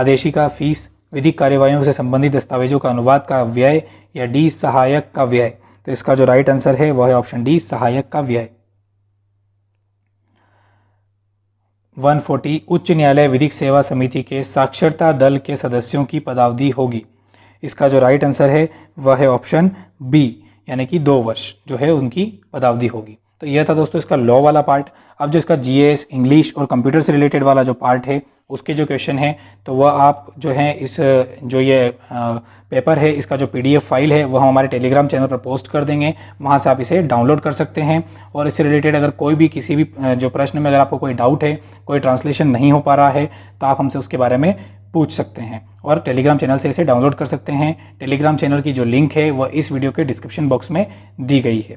आदेशिका फीस विधिक कार्यवाही से संबंधित दस्तावेजों का अनुवाद का व्यय या डी सहायक का व्यय तो इसका जो राइट आंसर है वह है ऑप्शन डी सहायक का व्यय 140 उच्च न्यायालय विधिक सेवा समिति के साक्षरता दल के सदस्यों की पदावधि होगी इसका जो राइट आंसर है वह है ऑप्शन बी यानी कि दो वर्ष जो है उनकी पदावधि होगी तो यह था दोस्तों इसका लॉ वाला पार्ट अब जो इसका जीएस इंग्लिश और कंप्यूटर से रिलेटेड वाला जो पार्ट है उसके जो क्वेश्चन हैं तो वह आप जो हैं इस जो ये पेपर है इसका जो पीडीएफ फाइल है वह हम हमारे टेलीग्राम चैनल पर पोस्ट कर देंगे वहाँ से आप इसे डाउनलोड कर सकते हैं और इससे रिलेटेड अगर कोई भी किसी भी जो प्रश्न में अगर आपको कोई डाउट है कोई ट्रांसलेशन नहीं हो पा रहा है तो आप हमसे उसके बारे में पूछ सकते हैं और टेलीग्राम चैनल से इसे डाउनलोड कर सकते हैं टेलीग्राम चैनल की जो लिंक है वह इस वीडियो के डिस्क्रिप्शन बॉक्स में दी गई है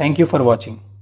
थैंक यू फॉर वॉचिंग